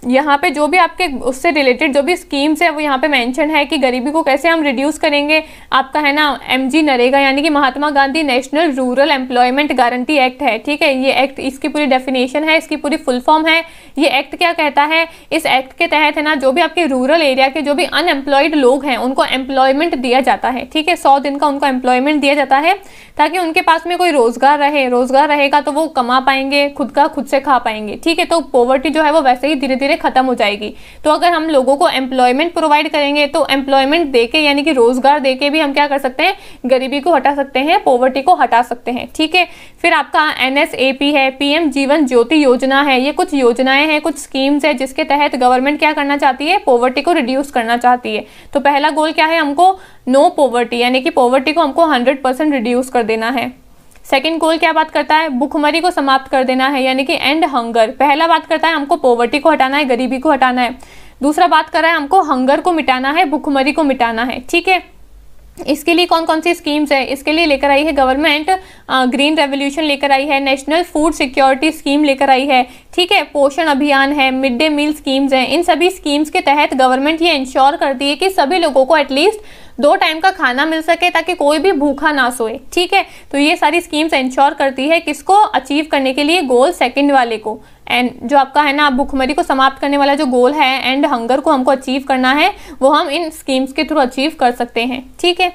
यहाँ पे जो भी आपके उससे रिलेटेड जो भी स्कीम्स है वो यहाँ पे मेंशन है कि गरीबी को कैसे हम रिड्यूस करेंगे आपका है ना एम जी नरेगा यानी कि Mahatma Gandhi national rural employment guarantee act है ठीक है ये एक्ट इसकी पूरी डेफिनेशन है इसकी पूरी फुल फॉर्म है ये एक्ट क्या कहता है इस एक्ट के तहत है ना जो भी आपके रूरल एरिया के जो भी अनएम्प्लॉयड लोग हैं उनको एम्प्लॉयमेंट दिया जाता है ठीक है सौ दिन का उनको एम्प्लॉयमेंट दिया जाता है ताकि उनके पास में कोई रोज़गार रहे रोज़गार रहेगा तो वो कमा पाएंगे खुद का खुद से खा पाएंगे ठीक है तो पॉवर्टी जो है वो वैसे ही धीरे धीरे ख़त्म हो जाएगी तो अगर हम लोगों को एम्प्लॉयमेंट प्रोवाइड करेंगे तो एम्प्लॉयमेंट दे के यानी कि रोज़गार दे के भी हम क्या कर सकते हैं गरीबी को हटा सकते हैं पॉवर्टी को हटा सकते हैं ठीक है फिर आपका एन है पीएम जीवन ज्योति योजना है ये कुछ योजनाएं हैं कुछ स्कीम्स है जिसके तहत गवर्नमेंट क्या करना चाहती है पॉवर्टी को रिड्यूस करना चाहती है तो पहला गोल क्या है हमको नो पोवर्टी यानी कि पॉवर्टी को हमको 100 परसेंट रिड्यूस कर देना है सेकेंड गोल क्या बात करता है भुखमरी को समाप्त कर देना है यानी कि एंड हंगर पहला बात करता है हमको पॉवर्टी को हटाना है गरीबी को हटाना है दूसरा बात कर रहा है हमको हंगर को मिटाना है भुखमरी को मिटाना है ठीक है इसके लिए कौन कौन सी स्कीम्स है इसके लिए लेकर आई है गवर्नमेंट ग्रीन रेवोल्यूशन लेकर आई है नेशनल फूड सिक्योरिटी स्कीम लेकर आई है ठीक है पोषण अभियान है मिड डे मील स्कीम्स हैं इन सभी स्कीम्स के तहत गवर्नमेंट ये इंश्योर करती है कि सभी लोगों को एटलीस्ट दो टाइम का खाना मिल सके ताकि कोई भी भूखा ना सोए ठीक है तो ये सारी स्कीम्स इंश्योर करती है किसको अचीव करने के लिए गोल सेकेंड वाले को एंड जो आपका है ना भुखमरी को समाप्त करने वाला जो गोल है एंड हंगर को हमको अचीव करना है वो हम इन स्कीम्स के थ्रू अचीव कर सकते हैं ठीक है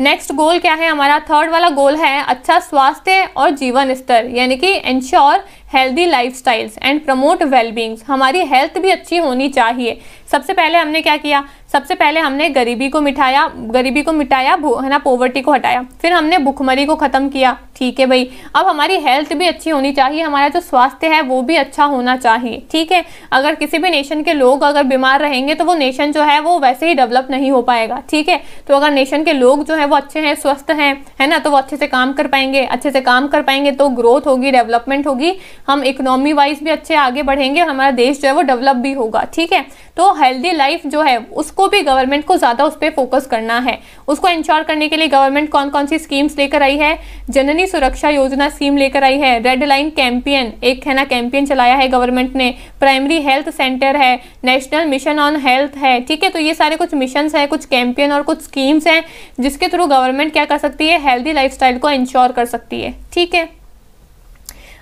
नेक्स्ट गोल क्या है हमारा थर्ड वाला गोल है अच्छा स्वास्थ्य और जीवन स्तर यानी कि ensure healthy lifestyles and promote wellbeings हमारी हेल्थ भी अच्छी होनी चाहिए सबसे पहले हमने क्या किया सबसे पहले हमने गरीबी को मिठाया गरीबी को मिटाया है ना पॉवर्टी को हटाया फिर हमने भुखमरी को ख़त्म किया ठीक है भाई अब हमारी हेल्थ भी अच्छी होनी चाहिए हमारा जो स्वास्थ्य है वो भी अच्छा होना चाहिए ठीक है अगर किसी भी नेशन के लोग अगर बीमार रहेंगे तो वो नेशन जो है वो वैसे ही डेवलप नहीं हो पाएगा ठीक है तो अगर नेशन के लोग जो है वो अच्छे हैं स्वस्थ हैं है ना तो वो अच्छे से काम कर पाएंगे अच्छे से काम कर पाएंगे तो ग्रोथ होगी डेवलपमेंट होगी हम इकोनॉमी वाइज भी अच्छे आगे बढ़ेंगे और हमारा देश जो है वो डेवलप भी होगा ठीक है तो हेल्दी लाइफ जो है उसको भी गवर्नमेंट को ज़्यादा उस पर फोकस करना है उसको इंश्योर करने के लिए गवर्नमेंट कौन कौन सी स्कीम्स लेकर आई है जननी सुरक्षा योजना स्कीम लेकर आई है रेड लाइन कैंपियन एक है ना कैंपियन चलाया है गवर्नमेंट ने प्राइमरी हेल्थ सेंटर है नेशनल मिशन ऑन हेल्थ है ठीक है तो ये सारे कुछ मिशन हैं कुछ कैंपियन और कुछ स्कीम्स हैं जिसके थ्रू गवर्नमेंट क्या कर सकती है हेल्दी लाइफ को इंश्योर कर सकती है ठीक है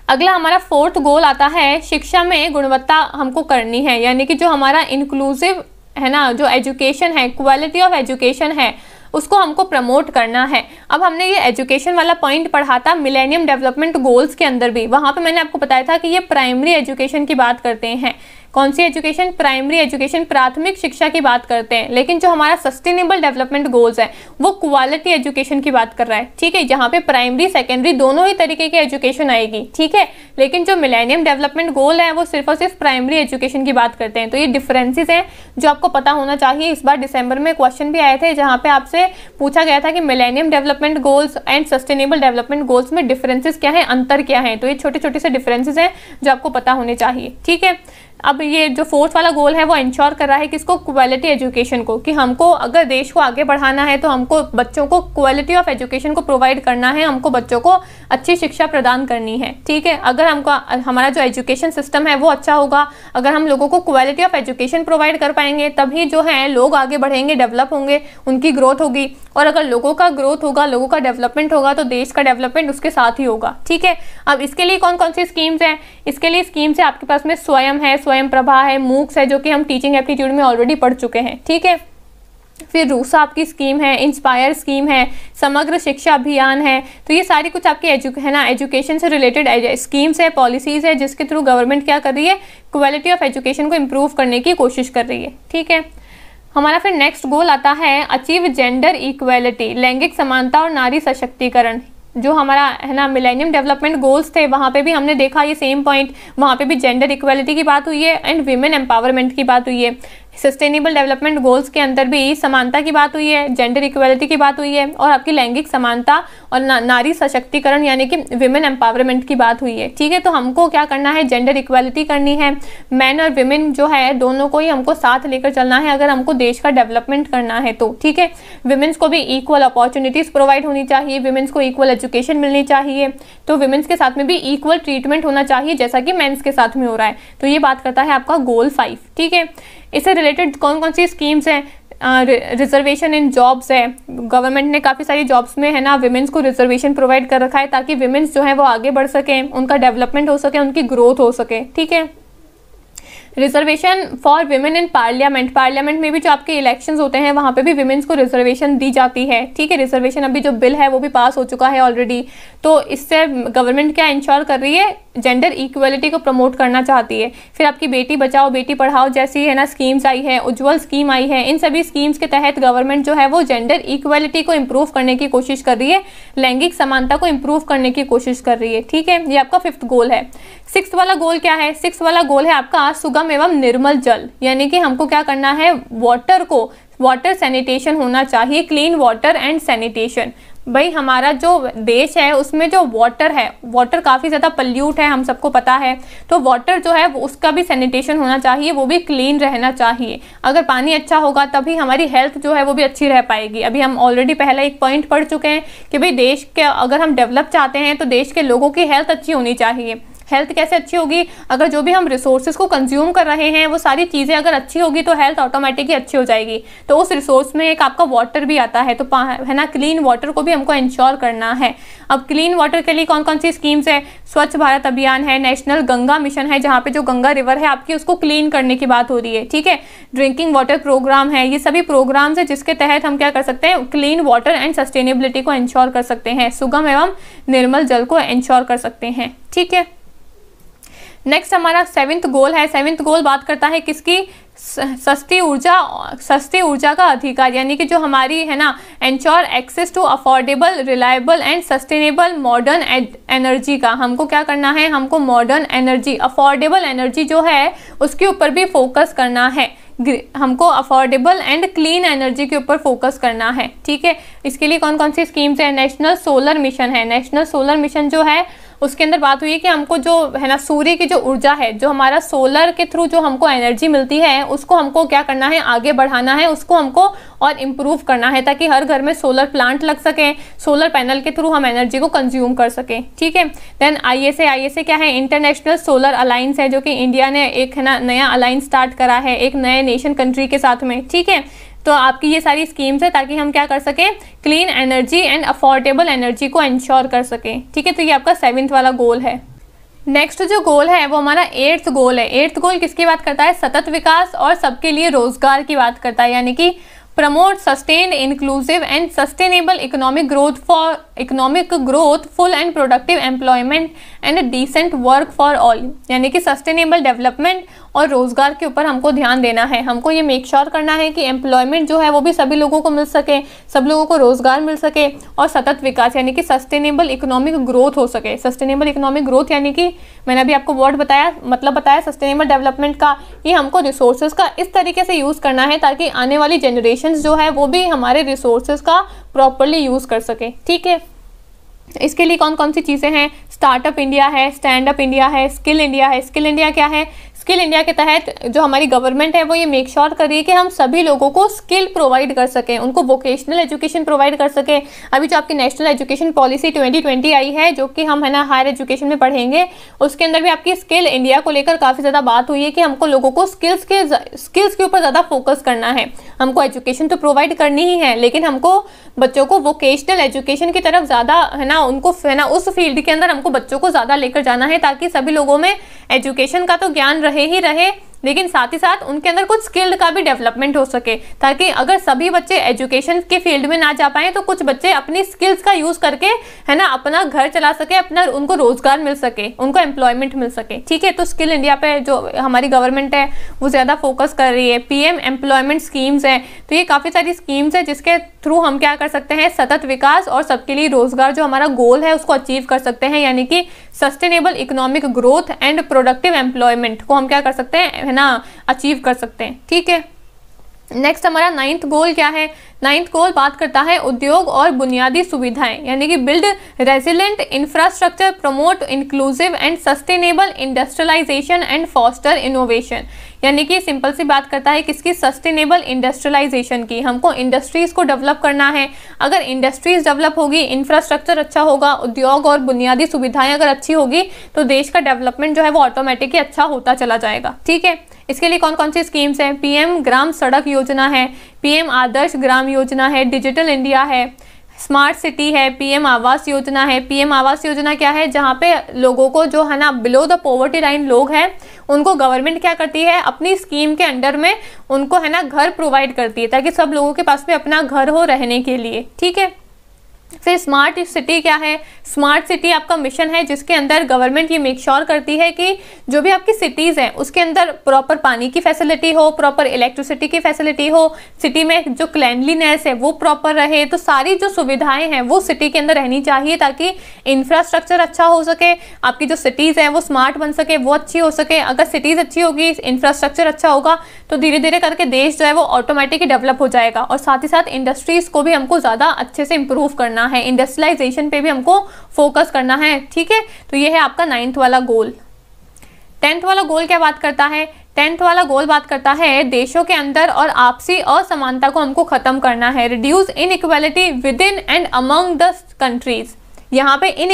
अगला हमारा फोर्थ गोल आता है शिक्षा में गुणवत्ता हमको करनी है यानी कि जो हमारा इंक्लूसिव है ना जो एजुकेशन है क्वालिटी ऑफ एजुकेशन है उसको हमको प्रमोट करना है अब हमने ये एजुकेशन वाला पॉइंट पढ़ा था मिलेनियम डेवलपमेंट गोल्स के अंदर भी वहाँ पे मैंने आपको बताया था कि ये प्राइमरी एजुकेशन की बात करते हैं कौन सी एजुकेशन प्राइमरी एजुकेशन प्राथमिक शिक्षा की बात करते हैं लेकिन जो हमारा सस्टेनेबल डेवलपमेंट गोल्स है वो क्वालिटी एजुकेशन की बात कर रहा है ठीक है यहाँ पे प्राइमरी सेकेंडरी दोनों ही तरीके की एजुकेशन आएगी ठीक है लेकिन जो मिलेनियम डेवलपमेंट गोल है वो सिर्फ और सिर्फ प्राइमरी एजुकेशन की बात करते हैं तो ये डिफरेंसेज हैं जो आपको पता होना चाहिए इस बार दिसंबर में क्वेश्चन भी आए थे जहाँ पे आपसे पूछा गया था कि millennium development goals and sustainable development goals में डिफरेंसेज क्या है अंतर क्या है तो ये छोटे छोटे से डिफरेंसेज हैं जो आपको पता होने चाहिए ठीक है अब ये जो फोर्थ वाला गोल है वो इंश्योर कर रहा है किसको क्वालिटी एजुकेशन को कि हमको अगर देश को आगे बढ़ाना है तो हमको बच्चों को क्वालिटी ऑफ एजुकेशन को प्रोवाइड करना है हमको बच्चों को अच्छी शिक्षा प्रदान करनी है ठीक है अगर हमको हमारा जो एजुकेशन सिस्टम है वो अच्छा होगा अगर हम लोगों को क्वालिटी ऑफ एजुकेशन प्रोवाइड कर पाएंगे तभी जो है लोग आगे बढ़ेंगे डेवलप होंगे उनकी ग्रोथ होगी और अगर लोगों का ग्रोथ होगा लोगों का डेवलपमेंट होगा तो देश का डेवलपमेंट उसके साथ ही होगा ठीक है अब इसके लिए कौन कौन सी स्कीम्स हैं इसके लिए स्कीम्स है आपके पास में स्वयं है स्वयं स्वयं प्रभा है मूक्स है जो कि हम टीचिंग एप्टीट्यूड में ऑलरेडी पढ़ चुके हैं ठीक है फिर रूसा आपकी स्कीम है इंस्पायर स्कीम है समग्र शिक्षा अभियान है तो ये सारी कुछ आपकी एजु है ना एजुकेशन से रिलेटेड स्कीम्स है पॉलिसीज़ है जिसके थ्रू गवर्नमेंट क्या कर रही है क्वालिटी ऑफ एजुकेशन को इम्प्रूव करने की कोशिश कर रही है ठीक है हमारा फिर नेक्स्ट गोल आता है अचीव जेंडर इक्वेलिटी लैंगिक समानता और नारी सशक्तिकरण जो हमारा है ना मिलेनियम डेवलपमेंट गोल्स थे वहाँ पे भी हमने देखा ये सेम पॉइंट वहाँ पे भी जेंडर इक्वलिटी की बात हुई है एंड वीमेन एम्पावरमेंट की बात हुई है सस्टेनेबल डेवलपमेंट गोल्स के अंदर भी समानता की बात हुई है जेंडर इक्वलिटी की बात हुई है और आपकी लैंगिक समानता और ना, नारी सशक्तिकरण यानी कि विमेन एम्पावरमेंट की बात हुई है ठीक है तो हमको क्या करना है जेंडर इक्वलिटी करनी है मैन और विमेन जो है दोनों को ही हमको साथ लेकर चलना है अगर हमको देश का डेवलपमेंट करना है तो ठीक है विमेंस को भी इक्वल अपॉर्चुनिटीज़ प्रोवाइड होनी चाहिए विमेंस को इक्वल एजुकेशन मिलनी चाहिए तो विमेंस के साथ में भी इक्वल ट्रीटमेंट होना चाहिए जैसा कि मेन्स के साथ में हो रहा है तो ये बात करता है आपका गोल फाइव ठीक है इसे रिलेटेड कौन कौन सी स्कीम्स हैं रिजर्वेशन इन जॉब्स है गवर्नमेंट ने काफ़ी सारी जॉब्स में है ना वुमेंस को रिजर्वेशन प्रोवाइड कर रखा है ताकि वुमेंस जो है वो आगे बढ़ सकें उनका डेवलपमेंट हो सके उनकी ग्रोथ हो सके ठीक है reservation for women in parliament parliament में भी जो आपके इलेक्शंस होते हैं वहाँ पे भी वीमेंस को रिजर्वेशन दी जाती है ठीक है रिजर्वेशन अभी जो बिल है वो भी पास हो चुका है ऑलरेडी तो इससे गवर्नमेंट क्या इंश्योर कर रही है जेंडर इक्वलिटी को प्रमोट करना चाहती है फिर आपकी बेटी बचाओ बेटी पढ़ाओ जैसी है ना स्कीम्स आई है उज्ज्वल स्कीम आई है इन सभी स्कीम्स के तहत गवर्नमेंट जो है वो जेंडर इक्वलिटी को इम्प्रूव करने की कोशिश कर रही है लैंगिक समानता को इम्प्रूव करने की कोशिश कर रही है ठीक है ये आपका फिफ्थ गोल है सिक्स वाला गोल क्या है सिक्स वाला गोल है आपका सुगम उत्तम एवं निर्मल जल यानी कि हमको क्या करना है वाटर को वाटर सैनिटेशन होना चाहिए क्लीन वाटर एंड सैनिटेशन भाई हमारा जो देश है उसमें जो वाटर है वाटर काफ़ी ज़्यादा पल्यूट है हम सबको पता है तो वाटर जो है उसका भी सैनिटेशन होना चाहिए वो भी क्लीन रहना चाहिए अगर पानी अच्छा होगा तभी हमारी हेल्थ जो है वो भी अच्छी रह पाएगी अभी हम ऑलरेडी पहला एक पॉइंट पढ़ चुके हैं कि भाई देश के अगर हम डेवलप चाहते हैं तो देश के लोगों की हेल्थ अच्छी होनी चाहिए हेल्थ कैसे अच्छी होगी अगर जो भी हम रिसोर्सेज को कंज्यूम कर रहे हैं वो सारी चीज़ें अगर अच्छी होगी तो हेल्थ ऑटोमेटिकली अच्छी हो जाएगी तो उस रिसोर्स में एक आपका वाटर भी आता है तो है ना क्लीन वाटर को भी हमको इंश्योर करना है अब क्लीन वाटर के लिए कौन कौन सी स्कीम्स है स्वच्छ भारत अभियान है नेशनल गंगा मिशन है जहाँ पे जो गंगा रिवर है आपकी उसको क्लीन करने की बात हो रही है ठीक है ड्रिंकिंग वाटर प्रोग्राम है ये सभी प्रोग्राम्स है जिसके तहत हम क्या कर सकते हैं क्लीन वाटर एंड सस्टेनेबिलिटी को इंश्योर कर सकते हैं सुगम एवं निर्मल जल को इंश्योर कर सकते हैं ठीक है नेक्स्ट हमारा सेवन्थ गोल है सेवन्थ गोल बात करता है किसकी सस्ती ऊर्जा सस्ती ऊर्जा का अधिकार यानी कि जो हमारी है ना ensure access to affordable reliable and sustainable modern energy का हमको क्या करना है हमको मॉडर्न एनर्जी अफोर्डेबल एनर्जी जो है उसके ऊपर भी फोकस करना है हमको अफोर्डेबल एंड क्लीन एनर्जी के ऊपर फोकस करना है ठीक है इसके लिए कौन कौन सी स्कीम्स हैं नेशनल सोलर मिशन है नेशनल सोलर मिशन जो है उसके अंदर बात हुई है कि हमको जो है ना सूर्य की जो ऊर्जा है जो हमारा सोलर के थ्रू जो हमको एनर्जी मिलती है उसको हमको क्या करना है आगे बढ़ाना है उसको हमको और इम्प्रूव करना है ताकि हर घर में सोलर प्लांट लग सकें सोलर पैनल के थ्रू हम एनर्जी को कंज्यूम कर सकें ठीक है देन आई एस ए क्या है इंटरनेशनल सोलर अलाइंस है जो कि इंडिया ने एक है ना नया अलायंस स्टार्ट करा है एक नए नेशन कंट्री के साथ में ठीक है तो आपकी ये सारी स्कीम्स है ताकि हम क्या कर सकें clean energy and affordable energy को इंश्योर कर सकें ठीक है तो ये आपका सेवन्थ वाला गोल है नेक्स्ट जो गोल है वो हमारा एट्थ गोल है एट्थ गोल किसकी बात करता है सतत विकास और सबके लिए रोजगार की बात करता है यानी कि promote sustain inclusive and sustainable economic growth for economic growth full and productive employment and a decent work for all यानी कि सस्टेनेबल डेवलपमेंट और रोज़गार के ऊपर हमको ध्यान देना है हमको ये मेक श्योर sure करना है कि एम्प्लॉयमेंट जो है वो भी सभी लोगों को मिल सके सब लोगों को रोज़गार मिल सके और सतत विकास यानी कि सस्टेनेबल इकोनॉमिक ग्रोथ हो सके सस्टेनेबल इकोनॉमिक ग्रोथ यानी कि मैंने अभी आपको वर्ड बताया मतलब बताया सस्टेनेबल डेवलपमेंट का ये हमको रिसोर्सेज का इस तरीके से यूज़ करना है ताकि आने वाली जनरेशन जो है वो भी हमारे रिसोर्सेज का प्रॉपरली यूज़ कर सके ठीक है इसके लिए कौन कौन सी चीज़ें हैं स्टार्टअप इंडिया है स्टैंड अप इंडिया है स्किल इंडिया है स्किल इंडिया क्या है स्किल इंडिया के तहत जो हमारी गवर्नमेंट है वो ये मेक श्योर sure कर रही है कि हम सभी लोगों को स्किल प्रोवाइड कर सकें उनको वोकेशनल एजुकेशन प्रोवाइड कर सकें अभी जो आपकी नेशनल एजुकेशन पॉलिसी 2020 आई है जो कि हम है ना हायर एजुकेशन में पढ़ेंगे उसके अंदर भी आपकी स्किल इंडिया को लेकर काफ़ी ज़्यादा बात हुई है कि हमको लोगों को स्किल्स के स्किल्स के ऊपर ज़्यादा फोकस करना है हमको एजुकेशन तो प्रोवाइड करनी ही है लेकिन हमको बच्चों को वोकेशनल एजुकेशन की तरफ ज़्यादा है ना उनको है ना उस फील्ड के अंदर हमको बच्चों को ज़्यादा लेकर जाना है ताकि सभी लोगों में एजुकेशन का तो ज्ञान रहे रहे ही रहे लेकिन साथ ही साथ उनके अंदर कुछ स्किल्ड का भी डेवलपमेंट हो सके ताकि अगर सभी बच्चे एजुकेशन के फील्ड में ना जा पाए तो कुछ बच्चे अपनी स्किल्स का यूज़ करके है ना अपना घर चला सके अपना उनको रोजगार मिल सके उनको एम्प्लॉयमेंट मिल सके ठीक है तो स्किल इंडिया पे जो हमारी गवर्नमेंट है वो ज़्यादा फोकस कर रही है पीएम एम्प्लॉयमेंट स्कीम्स हैं तो ये काफ़ी सारी स्कीम्स हैं जिसके थ्रू हम क्या कर सकते हैं सतत विकास और सबके लिए रोजगार जो हमारा गोल है उसको अचीव कर सकते हैं यानी कि sustainable economic growth and productive employment को हम क्या कर सकते हैं ना अचीव कर सकते हैं ठीक है नेक्स्ट हमारा नाइन्थ गोल क्या है नाइन्थ गोल बात करता है उद्योग और बुनियादी सुविधाएं यानी कि build resilient infrastructure promote inclusive and sustainable industrialization and foster innovation यानी कि सिंपल सी बात करता है किसकी सस्टेनेबल इंडस्ट्रियलाइजेशन की हमको इंडस्ट्रीज़ को डेवलप करना है अगर इंडस्ट्रीज़ डेवलप होगी इंफ्रास्ट्रक्चर अच्छा होगा उद्योग और बुनियादी सुविधाएं अगर अच्छी होगी तो देश का डेवलपमेंट जो है वो ऑटोमेटिकली अच्छा होता चला जाएगा ठीक है इसके लिए कौन कौन सी स्कीम्स हैं पीएम ग्राम सड़क योजना है पीएम आदर्श ग्राम योजना है डिजिटल इंडिया है स्मार्ट सिटी है पीएम आवास योजना है पीएम आवास योजना क्या है जहाँ पे लोगों को जो है ना बिलो द पॉवर्टी लाइन लोग हैं उनको गवर्नमेंट क्या करती है अपनी स्कीम के अंडर में उनको है ना घर प्रोवाइड करती है ताकि सब लोगों के पास में अपना घर हो रहने के लिए ठीक है फिर स्मार्ट सिटी क्या है स्मार्ट सिटी आपका मिशन है जिसके अंदर गवर्नमेंट ये मेक श्योर sure करती है कि जो भी आपकी सिटीज़ हैं उसके अंदर प्रॉपर पानी की फैसिलिटी हो प्रॉपर इलेक्ट्रिसिटी की फैसिलिटी हो सिटी में जो क्लैंडलीनेस है वो प्रॉपर रहे तो सारी जो सुविधाएं हैं वो सिटी के अंदर रहनी चाहिए ताकि इंफ्रास्ट्रक्चर अच्छा हो सके आपकी जो सिटीज़ हैं वो स्मार्ट बन सके वो अच्छी हो सके अगर सिटीज़ अच्छी होगी इंफ्रास्ट्रक्चर अच्छा होगा तो धीरे धीरे करके देश जो है वो ऑटोमेटिकली डेवलप हो जाएगा और साथ ही साथ इंडस्ट्रीज़ को भी हमको ज़्यादा अच्छे से इम्प्रूव करना करना है इंडस्ट्रियलाइजेशन पे भी हमको फोकस करना है ठीक है तो ये है आपका नाइन्थ वाला गोल टेंथ वाला गोल क्या बात करता है टेंथ वाला गोल बात करता है देशों के अंदर और आपसी असमानता को हमको ख़त्म करना है reduce inequality within and among the countries यहाँ पे इन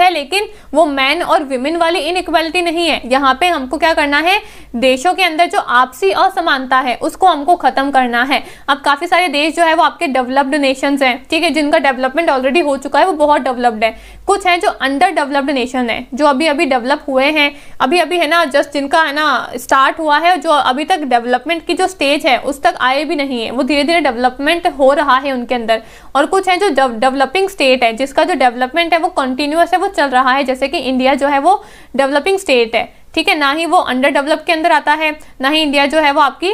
है लेकिन वो मैन और विमेन वाली इन नहीं है यहाँ पे हमको क्या करना है देशों के अंदर जो आपसी असमानता है उसको हमको खत्म करना है अब काफी सारे देश जो है वो आपके डेवलप्ड नेशन हैं ठीक है जिनका डेवलपमेंट ऑलरेडी हो चुका है वो बहुत डेवलप्ड है कुछ है जो अंडर डेवलप्ड नेशन है जो अभी अभी डेवलप हुए हैं अभी अभी है ना जस्ट जिनका है ना स्टार्ट हुआ है जो अभी तक डेवलपमेंट की जो स्टेज है उस तक आए भी नहीं है वो धीरे धीरे डेवलपमेंट हो रहा है उनके अंदर और कुछ है जो डेवलपिंग स्टेट है जिसका जो डेवलपमेंट डेवलपमेंट है वो कंटिन्यूस है वो चल रहा है जैसे कि इंडिया जो है वो डेवलपिंग स्टेट है ठीक है ना ही वो अंडर डेवलप के अंदर आता है ना ही इंडिया जो है वो आपकी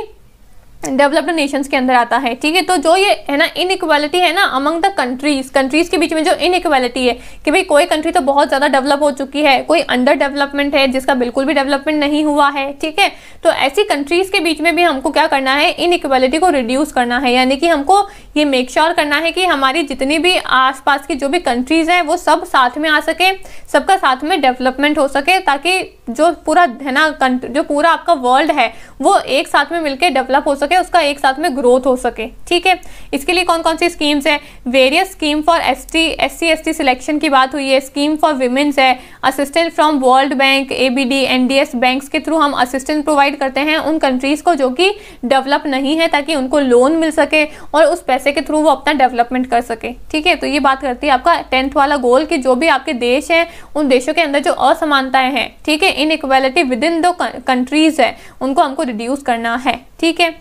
डेवलप्ड नेशंस के अंदर आता है ठीक है तो जो ये है ना इनइक्वालिटी है ना अमंग द कंट्रीज कंट्रीज के बीच में जो इनइक्वालिटी है कि भाई कोई कंट्री तो बहुत ज़्यादा डेवलप हो चुकी है कोई अंडर डेवलपमेंट है जिसका बिल्कुल भी डेवलपमेंट नहीं हुआ है ठीक है तो ऐसी कंट्रीज़ के बीच में भी हमको क्या करना है इनइक्वालिटी को रिड्यूस करना है यानी कि हमको ये मेक श्योर sure करना है कि हमारी जितनी भी आस की जो भी कंट्रीज़ हैं वो सब साथ में आ सके सबका साथ में डेवलपमेंट हो सके ताकि जो पूरा है ना जो पूरा आपका वर्ल्ड है वो एक साथ में मिलकर डेवलप हो सके है उसका एक साथ में ग्रोथ हो सके ठीक है इसके लिए कौन कौन सी स्कीम्स है various scheme for S T S C S T selection की बात हुई है स्कीम फॉर वीमेंस है assistant from World Bank A B D N D S banks के थ्रू हम असिस्टेंट प्रोवाइड करते हैं उन कंट्रीज़ को जो कि डेवलप नहीं है ताकि उनको लोन मिल सके और उस पैसे के थ्रू वो अपना डेवलपमेंट कर सके ठीक है तो ये बात करती है आपका टेंथ वाला गोल कि जो भी आपके देश हैं उन देशों के अंदर जो असमानताएं हैं ठीक है इन इक्वेलिटी विद इन दो कंट्रीज़ है उनको हमको रिड्यूस करना है ठीक है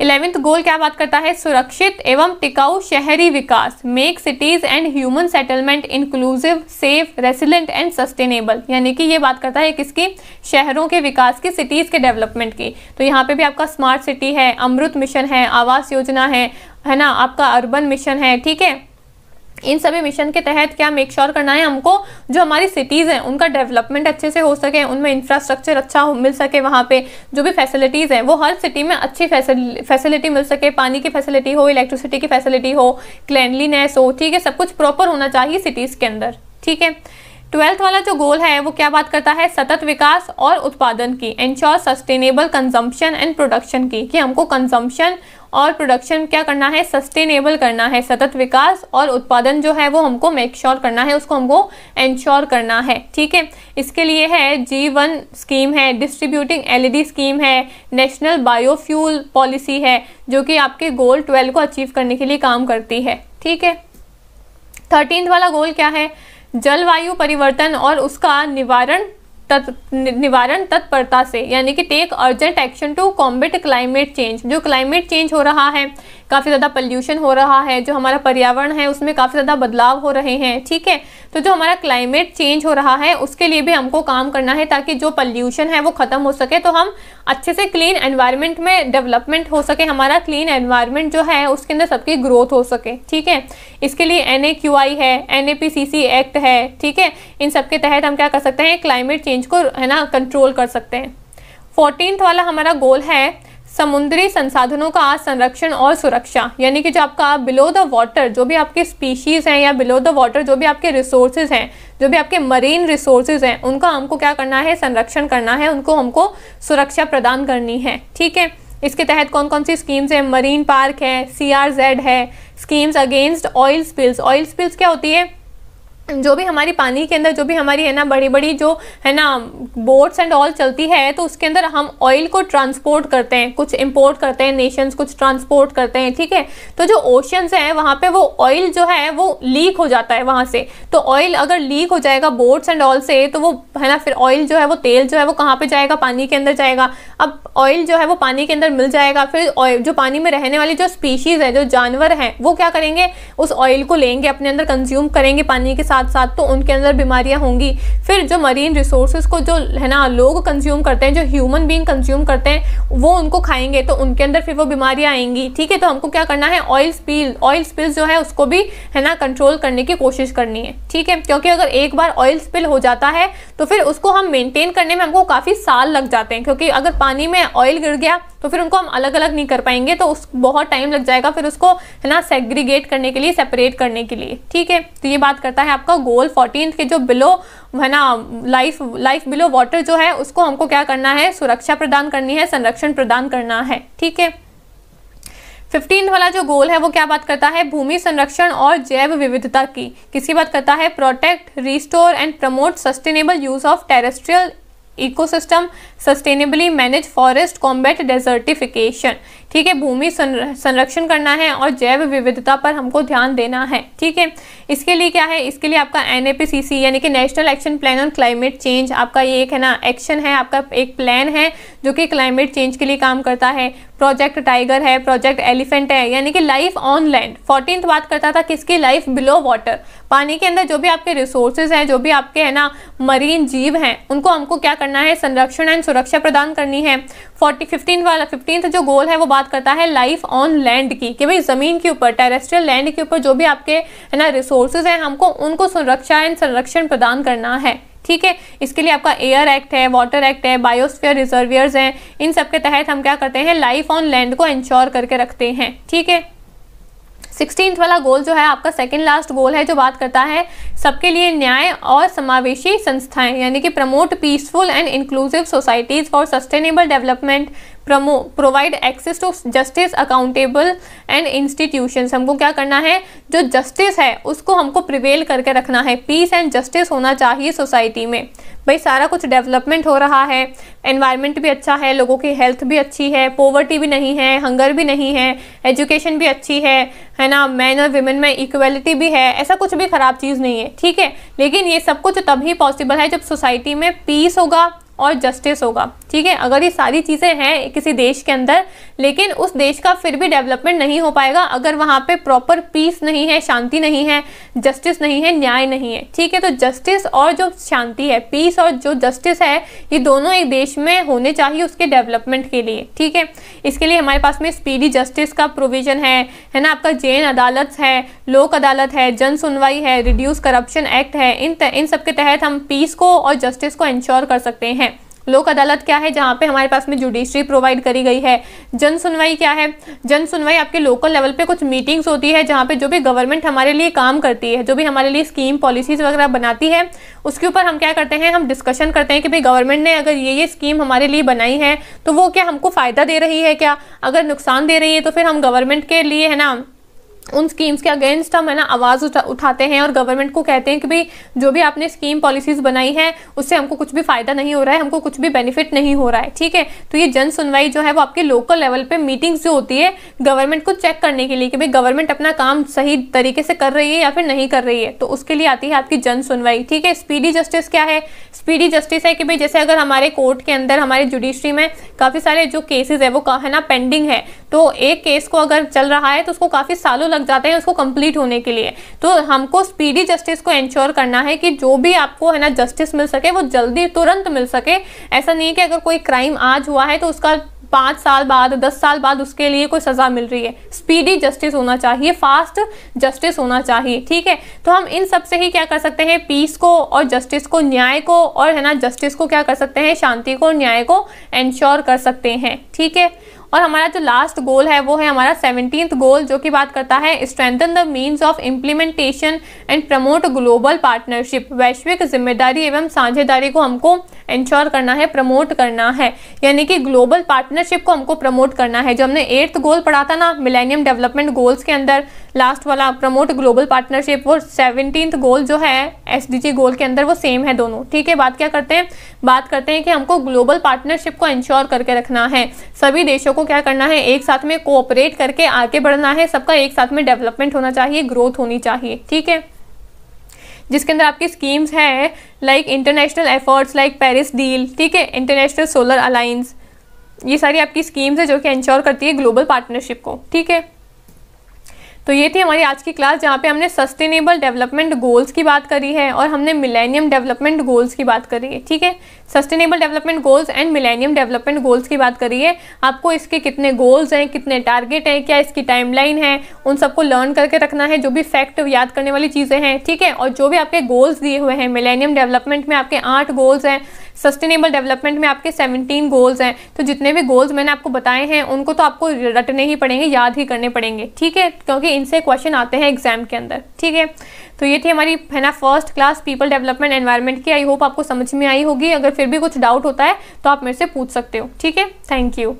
इलेवेंथ गोल क्या बात करता है सुरक्षित एवं टिकाऊ शहरी विकास make cities and human settlement inclusive safe resilient and sustainable यानी कि ये बात करता है किसकी शहरों के विकास की सिटीज़ के डेवलपमेंट की तो यहाँ पे भी आपका स्मार्ट सिटी है अमृत मिशन है आवास योजना है है ना आपका अर्बन मिशन है ठीक है इन सभी मिशन के तहत क्या मेक श्योर sure करना है हमको जो हमारी सिटीज़ हैं उनका डेवलपमेंट अच्छे से हो सके उनमें इंफ्रास्ट्रक्चर अच्छा मिल सके वहाँ पे जो भी फैसिलिटीज़ हैं वो हर सिटी में अच्छी फैसिलिटी मिल सके पानी की फैसिलिटी हो इलेक्ट्रिसिटी की फैसिलिटी हो क्लैंडलीनेस हो ठीक है सब कुछ प्रॉपर होना चाहिए सिटीज़ के अंदर ठीक है ट्वेल्थ वाला जो गोल है वो क्या बात करता है सतत विकास और उत्पादन की ensure sustainable consumption and production की कि हमको कंजम्पशन और प्रोडक्शन क्या करना है सस्टेनेबल करना है सतत विकास और उत्पादन जो है वो हमको मेक श्योर करना है उसको हमको इंश्योर करना है ठीक है इसके लिए है जी वन स्कीम है डिस्ट्रीब्यूटिंग एलईडी स्कीम है नेशनल बायोफ्यूल पॉलिसी है जो कि आपके गोल ट्वेल्व को अचीव करने के लिए काम करती है ठीक है थर्टीन वाला गोल क्या है जलवायु परिवर्तन और उसका निवारण तत् निवारण तत्परता से यानी कि take urgent action to combat climate change जो क्लाइमेट चेंज हो रहा है काफ़ी ज़्यादा पल्यूशन हो रहा है जो हमारा पर्यावरण है उसमें काफ़ी ज़्यादा बदलाव हो रहे हैं ठीक है तो जो हमारा क्लाइमेट चेंज हो रहा है उसके लिए भी हमको काम करना है ताकि जो पल्यूशन है वो ख़त्म हो सके तो हम अच्छे से क्लीन एनवायरमेंट में डेवलपमेंट हो सके हमारा क्लीन एनवायरमेंट जो है उसके अंदर सबकी ग्रोथ हो सके ठीक है इसके लिए एन है एन एक्ट है ठीक है इन सब तहत हम क्या कर सकते हैं क्लाइमेट चेंज चेंज को है ना कंट्रोल कर सकते हैं फोर्टीन वाला हमारा गोल है समुद्री संसाधनों का संरक्षण और सुरक्षा यानी कि जो आपका बिलो द वाटर जो भी आपके स्पीशीज़ हैं या बिलो द वाटर जो भी आपके रिसोर्सेज हैं जो भी आपके मरीन रिसोर्सेज हैं उनका हमको क्या करना है संरक्षण करना है उनको हमको सुरक्षा प्रदान करनी है ठीक है इसके तहत कौन कौन सी स्कीम्स हैं मरीन पार्क है सी है schemes against oil spills oil spills क्या होती है जो भी हमारी पानी के अंदर जो भी हमारी है ना बड़ी बड़ी जो है ना बोट्स एंड ऑल चलती है तो उसके अंदर हम ऑयल को ट्रांसपोर्ट करते हैं कुछ इंपोर्ट करते हैं नेशंस कुछ ट्रांसपोर्ट करते हैं ठीक है तो जो ओशंस हैं वहाँ पे वो ऑयल जो है वो लीक हो जाता है वहाँ से तो ऑयल अगर लीक हो जाएगा बोट्स एंड ऑल से तो वो है ना फिर ऑयल जो है वो तेल जो है वो कहाँ पर जाएगा पानी के अंदर जाएगा अब ऑयल जो है वो पानी के अंदर मिल जाएगा फिर जो पानी में रहने वाली जो स्पीशीज़ है जो जानवर हैं वो क्या करेंगे उस ऑयल को लेंगे अपने अंदर कंज्यूम करेंगे पानी के साथ साथ साथ तो उनके अंदर बीमारियां होंगी फिर जो मरीन रिसोर्स को जो है ना लोग कंज्यूम करते हैं जो ह्यूमन बींग कंज्यूम करते हैं वो उनको खाएंगे तो उनके अंदर फिर वो बीमारियाँ आएंगी ठीक है तो हमको क्या करना है ऑयल स्पील ऑयल स्पिल जो है उसको भी है ना कंट्रोल करने की कोशिश करनी है ठीक है क्योंकि अगर एक बार ऑयल स्पिल हो जाता है तो फिर उसको हम मेनटेन करने में हमको काफ़ी साल लग जाते हैं क्योंकि अगर पानी में ऑयल गिर गया तो फिर उनको हम अलग अलग नहीं कर पाएंगे तो उस बहुत टाइम लग जाएगा फिर उसको है ना सेग्रीगेट करने के लिए सेपरेट करने के लिए ठीक है तो ये बात करता है आपका गोल फोर्टीन के जो बिलो है ना लाइफ लाइफ बिलो वाटर जो है उसको हमको क्या करना है सुरक्षा प्रदान करनी है संरक्षण प्रदान करना है ठीक है फिफ्टीन वाला जो गोल है वो क्या बात करता है भूमि संरक्षण और जैव विविधता की किसकी बात करता है protect restore and promote sustainable use of terrestrial ecosystem, sustainably manage forest, combat desertification. ठीक है भूमि संरक्षण करना है और जैव विविधता पर हमको ध्यान देना है ठीक है इसके लिए क्या है इसके लिए आपका एन यानी कि national action plan on climate change आपका ये एक है ना एक्शन है आपका एक प्लान है जो कि क्लाइमेट चेंज के लिए काम करता है प्रोजेक्ट टाइगर है प्रोजेक्ट एलिफेंट है यानी कि लाइफ ऑन लैंड फोर्टीन बात करता था किसकी लाइफ बिलो वाटर पानी के अंदर जो भी आपके रिसोर्सेज हैं जो भी आपके है ना मरीन जीव हैं उनको हमको क्या करना है संरक्षण एंड सुरक्षा प्रदान करनी है फोर्टी फिफ्टीन वाला फिफ्टीन जो गोल है वो बात बात करता है लाइफ ऑन लैंड की कि भाई ज़मीन के ऊपर टेरेस्ट्रियल लैंड के ऊपर जो भी आपके है ना रिसोर्सेज हैं हमको उनको सुरक्षा एंड संरक्षण प्रदान करना है ठीक है इसके लिए आपका एयर एक्ट है वाटर एक्ट है बायोस्फीयर रिजर्वियर्स हैं इन सब के तहत हम क्या करते हैं लाइफ ऑन लैंड को इंश्योर करके रखते हैं ठीक है सिक्सटीन वाला गोल जो है आपका सेकेंड लास्ट गोल है जो बात करता है सबके लिए न्याय और समावेशी संस्थाएं यानी कि promote peaceful and inclusive societies for sustainable development promo provide access to justice accountable and institutions हमको क्या करना है जो जस्टिस है उसको हमको प्रिवेल करके रखना है पीस एंड जस्टिस होना चाहिए सोसाइटी में भाई सारा कुछ डेवलपमेंट हो रहा है एनवायरनमेंट भी अच्छा है लोगों की हेल्थ भी अच्छी है पॉवर्टी भी नहीं है हंगर भी नहीं है एजुकेशन भी अच्छी है है ना मैन और वुमेन में इक्वलिटी भी है ऐसा कुछ भी ख़राब चीज़ नहीं है ठीक है लेकिन ये सब कुछ तभी पॉसिबल है जब सोसाइटी में पीस होगा और जस्टिस होगा ठीक है अगर ये सारी चीज़ें हैं किसी देश के अंदर लेकिन उस देश का फिर भी डेवलपमेंट नहीं हो पाएगा अगर वहाँ पे प्रॉपर पीस नहीं है शांति नहीं है जस्टिस नहीं है न्याय नहीं है ठीक है तो जस्टिस और जो शांति है पीस और जो जस्टिस है ये दोनों एक देश में होने चाहिए उसके डेवलपमेंट के लिए ठीक है इसके लिए हमारे पास में स्पीडी जस्टिस का प्रोविज़न है है ना आपका जैन अदालत है लोक अदालत है जन सुनवाई है रिड्यूस करप्शन एक्ट है इन इन सब के तहत हम पीस को और जस्टिस को इंश्योर कर सकते हैं लोक अदालत क्या है जहाँ पे हमारे पास में जुडिशरी प्रोवाइड करी गई है जन सुनवाई क्या है जन सुनवाई आपके लोकल लेवल पे कुछ मीटिंग्स होती है जहाँ पे जो भी गवर्नमेंट हमारे लिए काम करती है जो भी हमारे लिए स्कीम पॉलिसीज वगैरह बनाती है उसके ऊपर हम क्या करते हैं हम डिस्कशन करते हैं कि भाई गवर्नमेंट ने अगर ये ये स्कीम हमारे लिए बनाई है तो वो क्या हमको फ़ायदा दे रही है क्या अगर नुकसान दे रही है तो फिर हम गवर्नमेंट के लिए है ना उन स्कीम्स के अगेंस्ट हम है ना आवाज़ उठा, उठाते हैं और गवर्नमेंट को कहते हैं कि भाई जो भी आपने स्कीम पॉलिसीज़ बनाई है उससे हमको कुछ भी फ़ायदा नहीं हो रहा है हमको कुछ भी बेनिफिट नहीं हो रहा है ठीक है तो ये जन सुनवाई जो है वो आपके लोकल लेवल पर मीटिंग्स जो होती है गवर्नमेंट को चेक करने के लिए कि भाई गवर्नमेंट अपना काम सही तरीके से कर रही है या फिर नहीं कर रही है तो उसके लिए आती है आपकी जन सुनवाई ठीक है स्पीडी जस्टिस क्या है स्पीडी जस्टिस है कि भाई जैसे अगर हमारे कोर्ट के अंदर हमारे जुडिशरी में काफ़ी सारे जो केसेज है वो है ना पेंडिंग है तो एक केस को अगर चल रहा है तो उसको काफ़ी सालों लग जाते हैं उसको कंप्लीट होने के लिए तो हमको स्पीडी जस्टिस को इंश्योर करना है कि जो भी आपको है ना जस्टिस मिल सके वो जल्दी तुरंत मिल सके ऐसा नहीं है कि अगर कोई क्राइम आज हुआ है तो उसका पाँच साल बाद दस साल बाद उसके लिए कोई सज़ा मिल रही है स्पीडी जस्टिस होना चाहिए फास्ट जस्टिस होना चाहिए ठीक है तो हम इन सब से ही क्या कर सकते हैं पीस को और जस्टिस को न्याय को और है ना जस्टिस को क्या कर सकते हैं शांति को न्याय को इंश्योर कर सकते हैं ठीक है और हमारा जो लास्ट गोल है वो है हमारा सेवनटीन गोल जो कि बात करता है strengthen the means of implementation and promote global partnership वैश्विक जिम्मेदारी एवं साझेदारी को हमको इंश्योर करना है प्रमोट करना है यानी कि ग्लोबल पार्टनरशिप को हमको प्रमोट करना है जो हमने एट्थ गोल पढ़ा था ना मिलेनियम डेवलपमेंट गोल्स के अंदर लास्ट वाला प्रमोट ग्लोबल पार्टनरशिप वो सेवनटीन गोल जो है एस गोल के अंदर वो सेम है दोनों ठीक है बात क्या करते हैं बात करते हैं कि हमको ग्लोबल पार्टनरशिप को इंश्योर करके रखना है सभी देशों को क्या करना है एक साथ में कोऑपरेट करके आगे बढ़ना है सबका एक साथ में डेवलपमेंट होना चाहिए ग्रोथ होनी चाहिए ठीक है जिसके अंदर आपकी स्कीम्स हैं like international efforts like Paris deal ठीक है इंटरनेशनल सोलर अलाइंस ये सारी आपकी स्कीम्स है जो कि इंश्योर करती है ग्लोबल पार्टनरशिप को ठीक है तो ये थी हमारी आज की क्लास जहाँ पे हमने सस्टेनेबल डेवलपमेंट गोल्स की बात करी है और हमने मिलेनियम डेवलपमेंट गोल्स की बात करी है ठीक है sustainable development goals and millennium development goals की बात करी है आपको इसके कितने गोल्स हैं कितने टारगेट हैं क्या इसकी टाइमलाइन है उन सबको लर्न करके रखना है जो भी फैक्ट याद करने वाली चीज़ें हैं ठीक है और जो भी आपके गोल्स दिए हुए हैं मिलेनियम डेवलपमेंट में आपके आठ गोल्स हैं सस्टेनेबल डेवलपमेंट में आपके 17 गोल्स हैं तो जितने भी गोल्स मैंने आपको बताए हैं उनको तो आपको रटने ही पड़ेंगे याद ही करने पड़ेंगे ठीक है क्योंकि इनसे क्वेश्चन आते हैं एग्जाम के अंदर ठीक है तो ये थी हमारी है ना first class people development environment की आई होप आपको समझ में आई होगी अगर फिर भी कुछ डाउट होता है तो आप मेरे से पूछ सकते हो ठीक है थैंक यू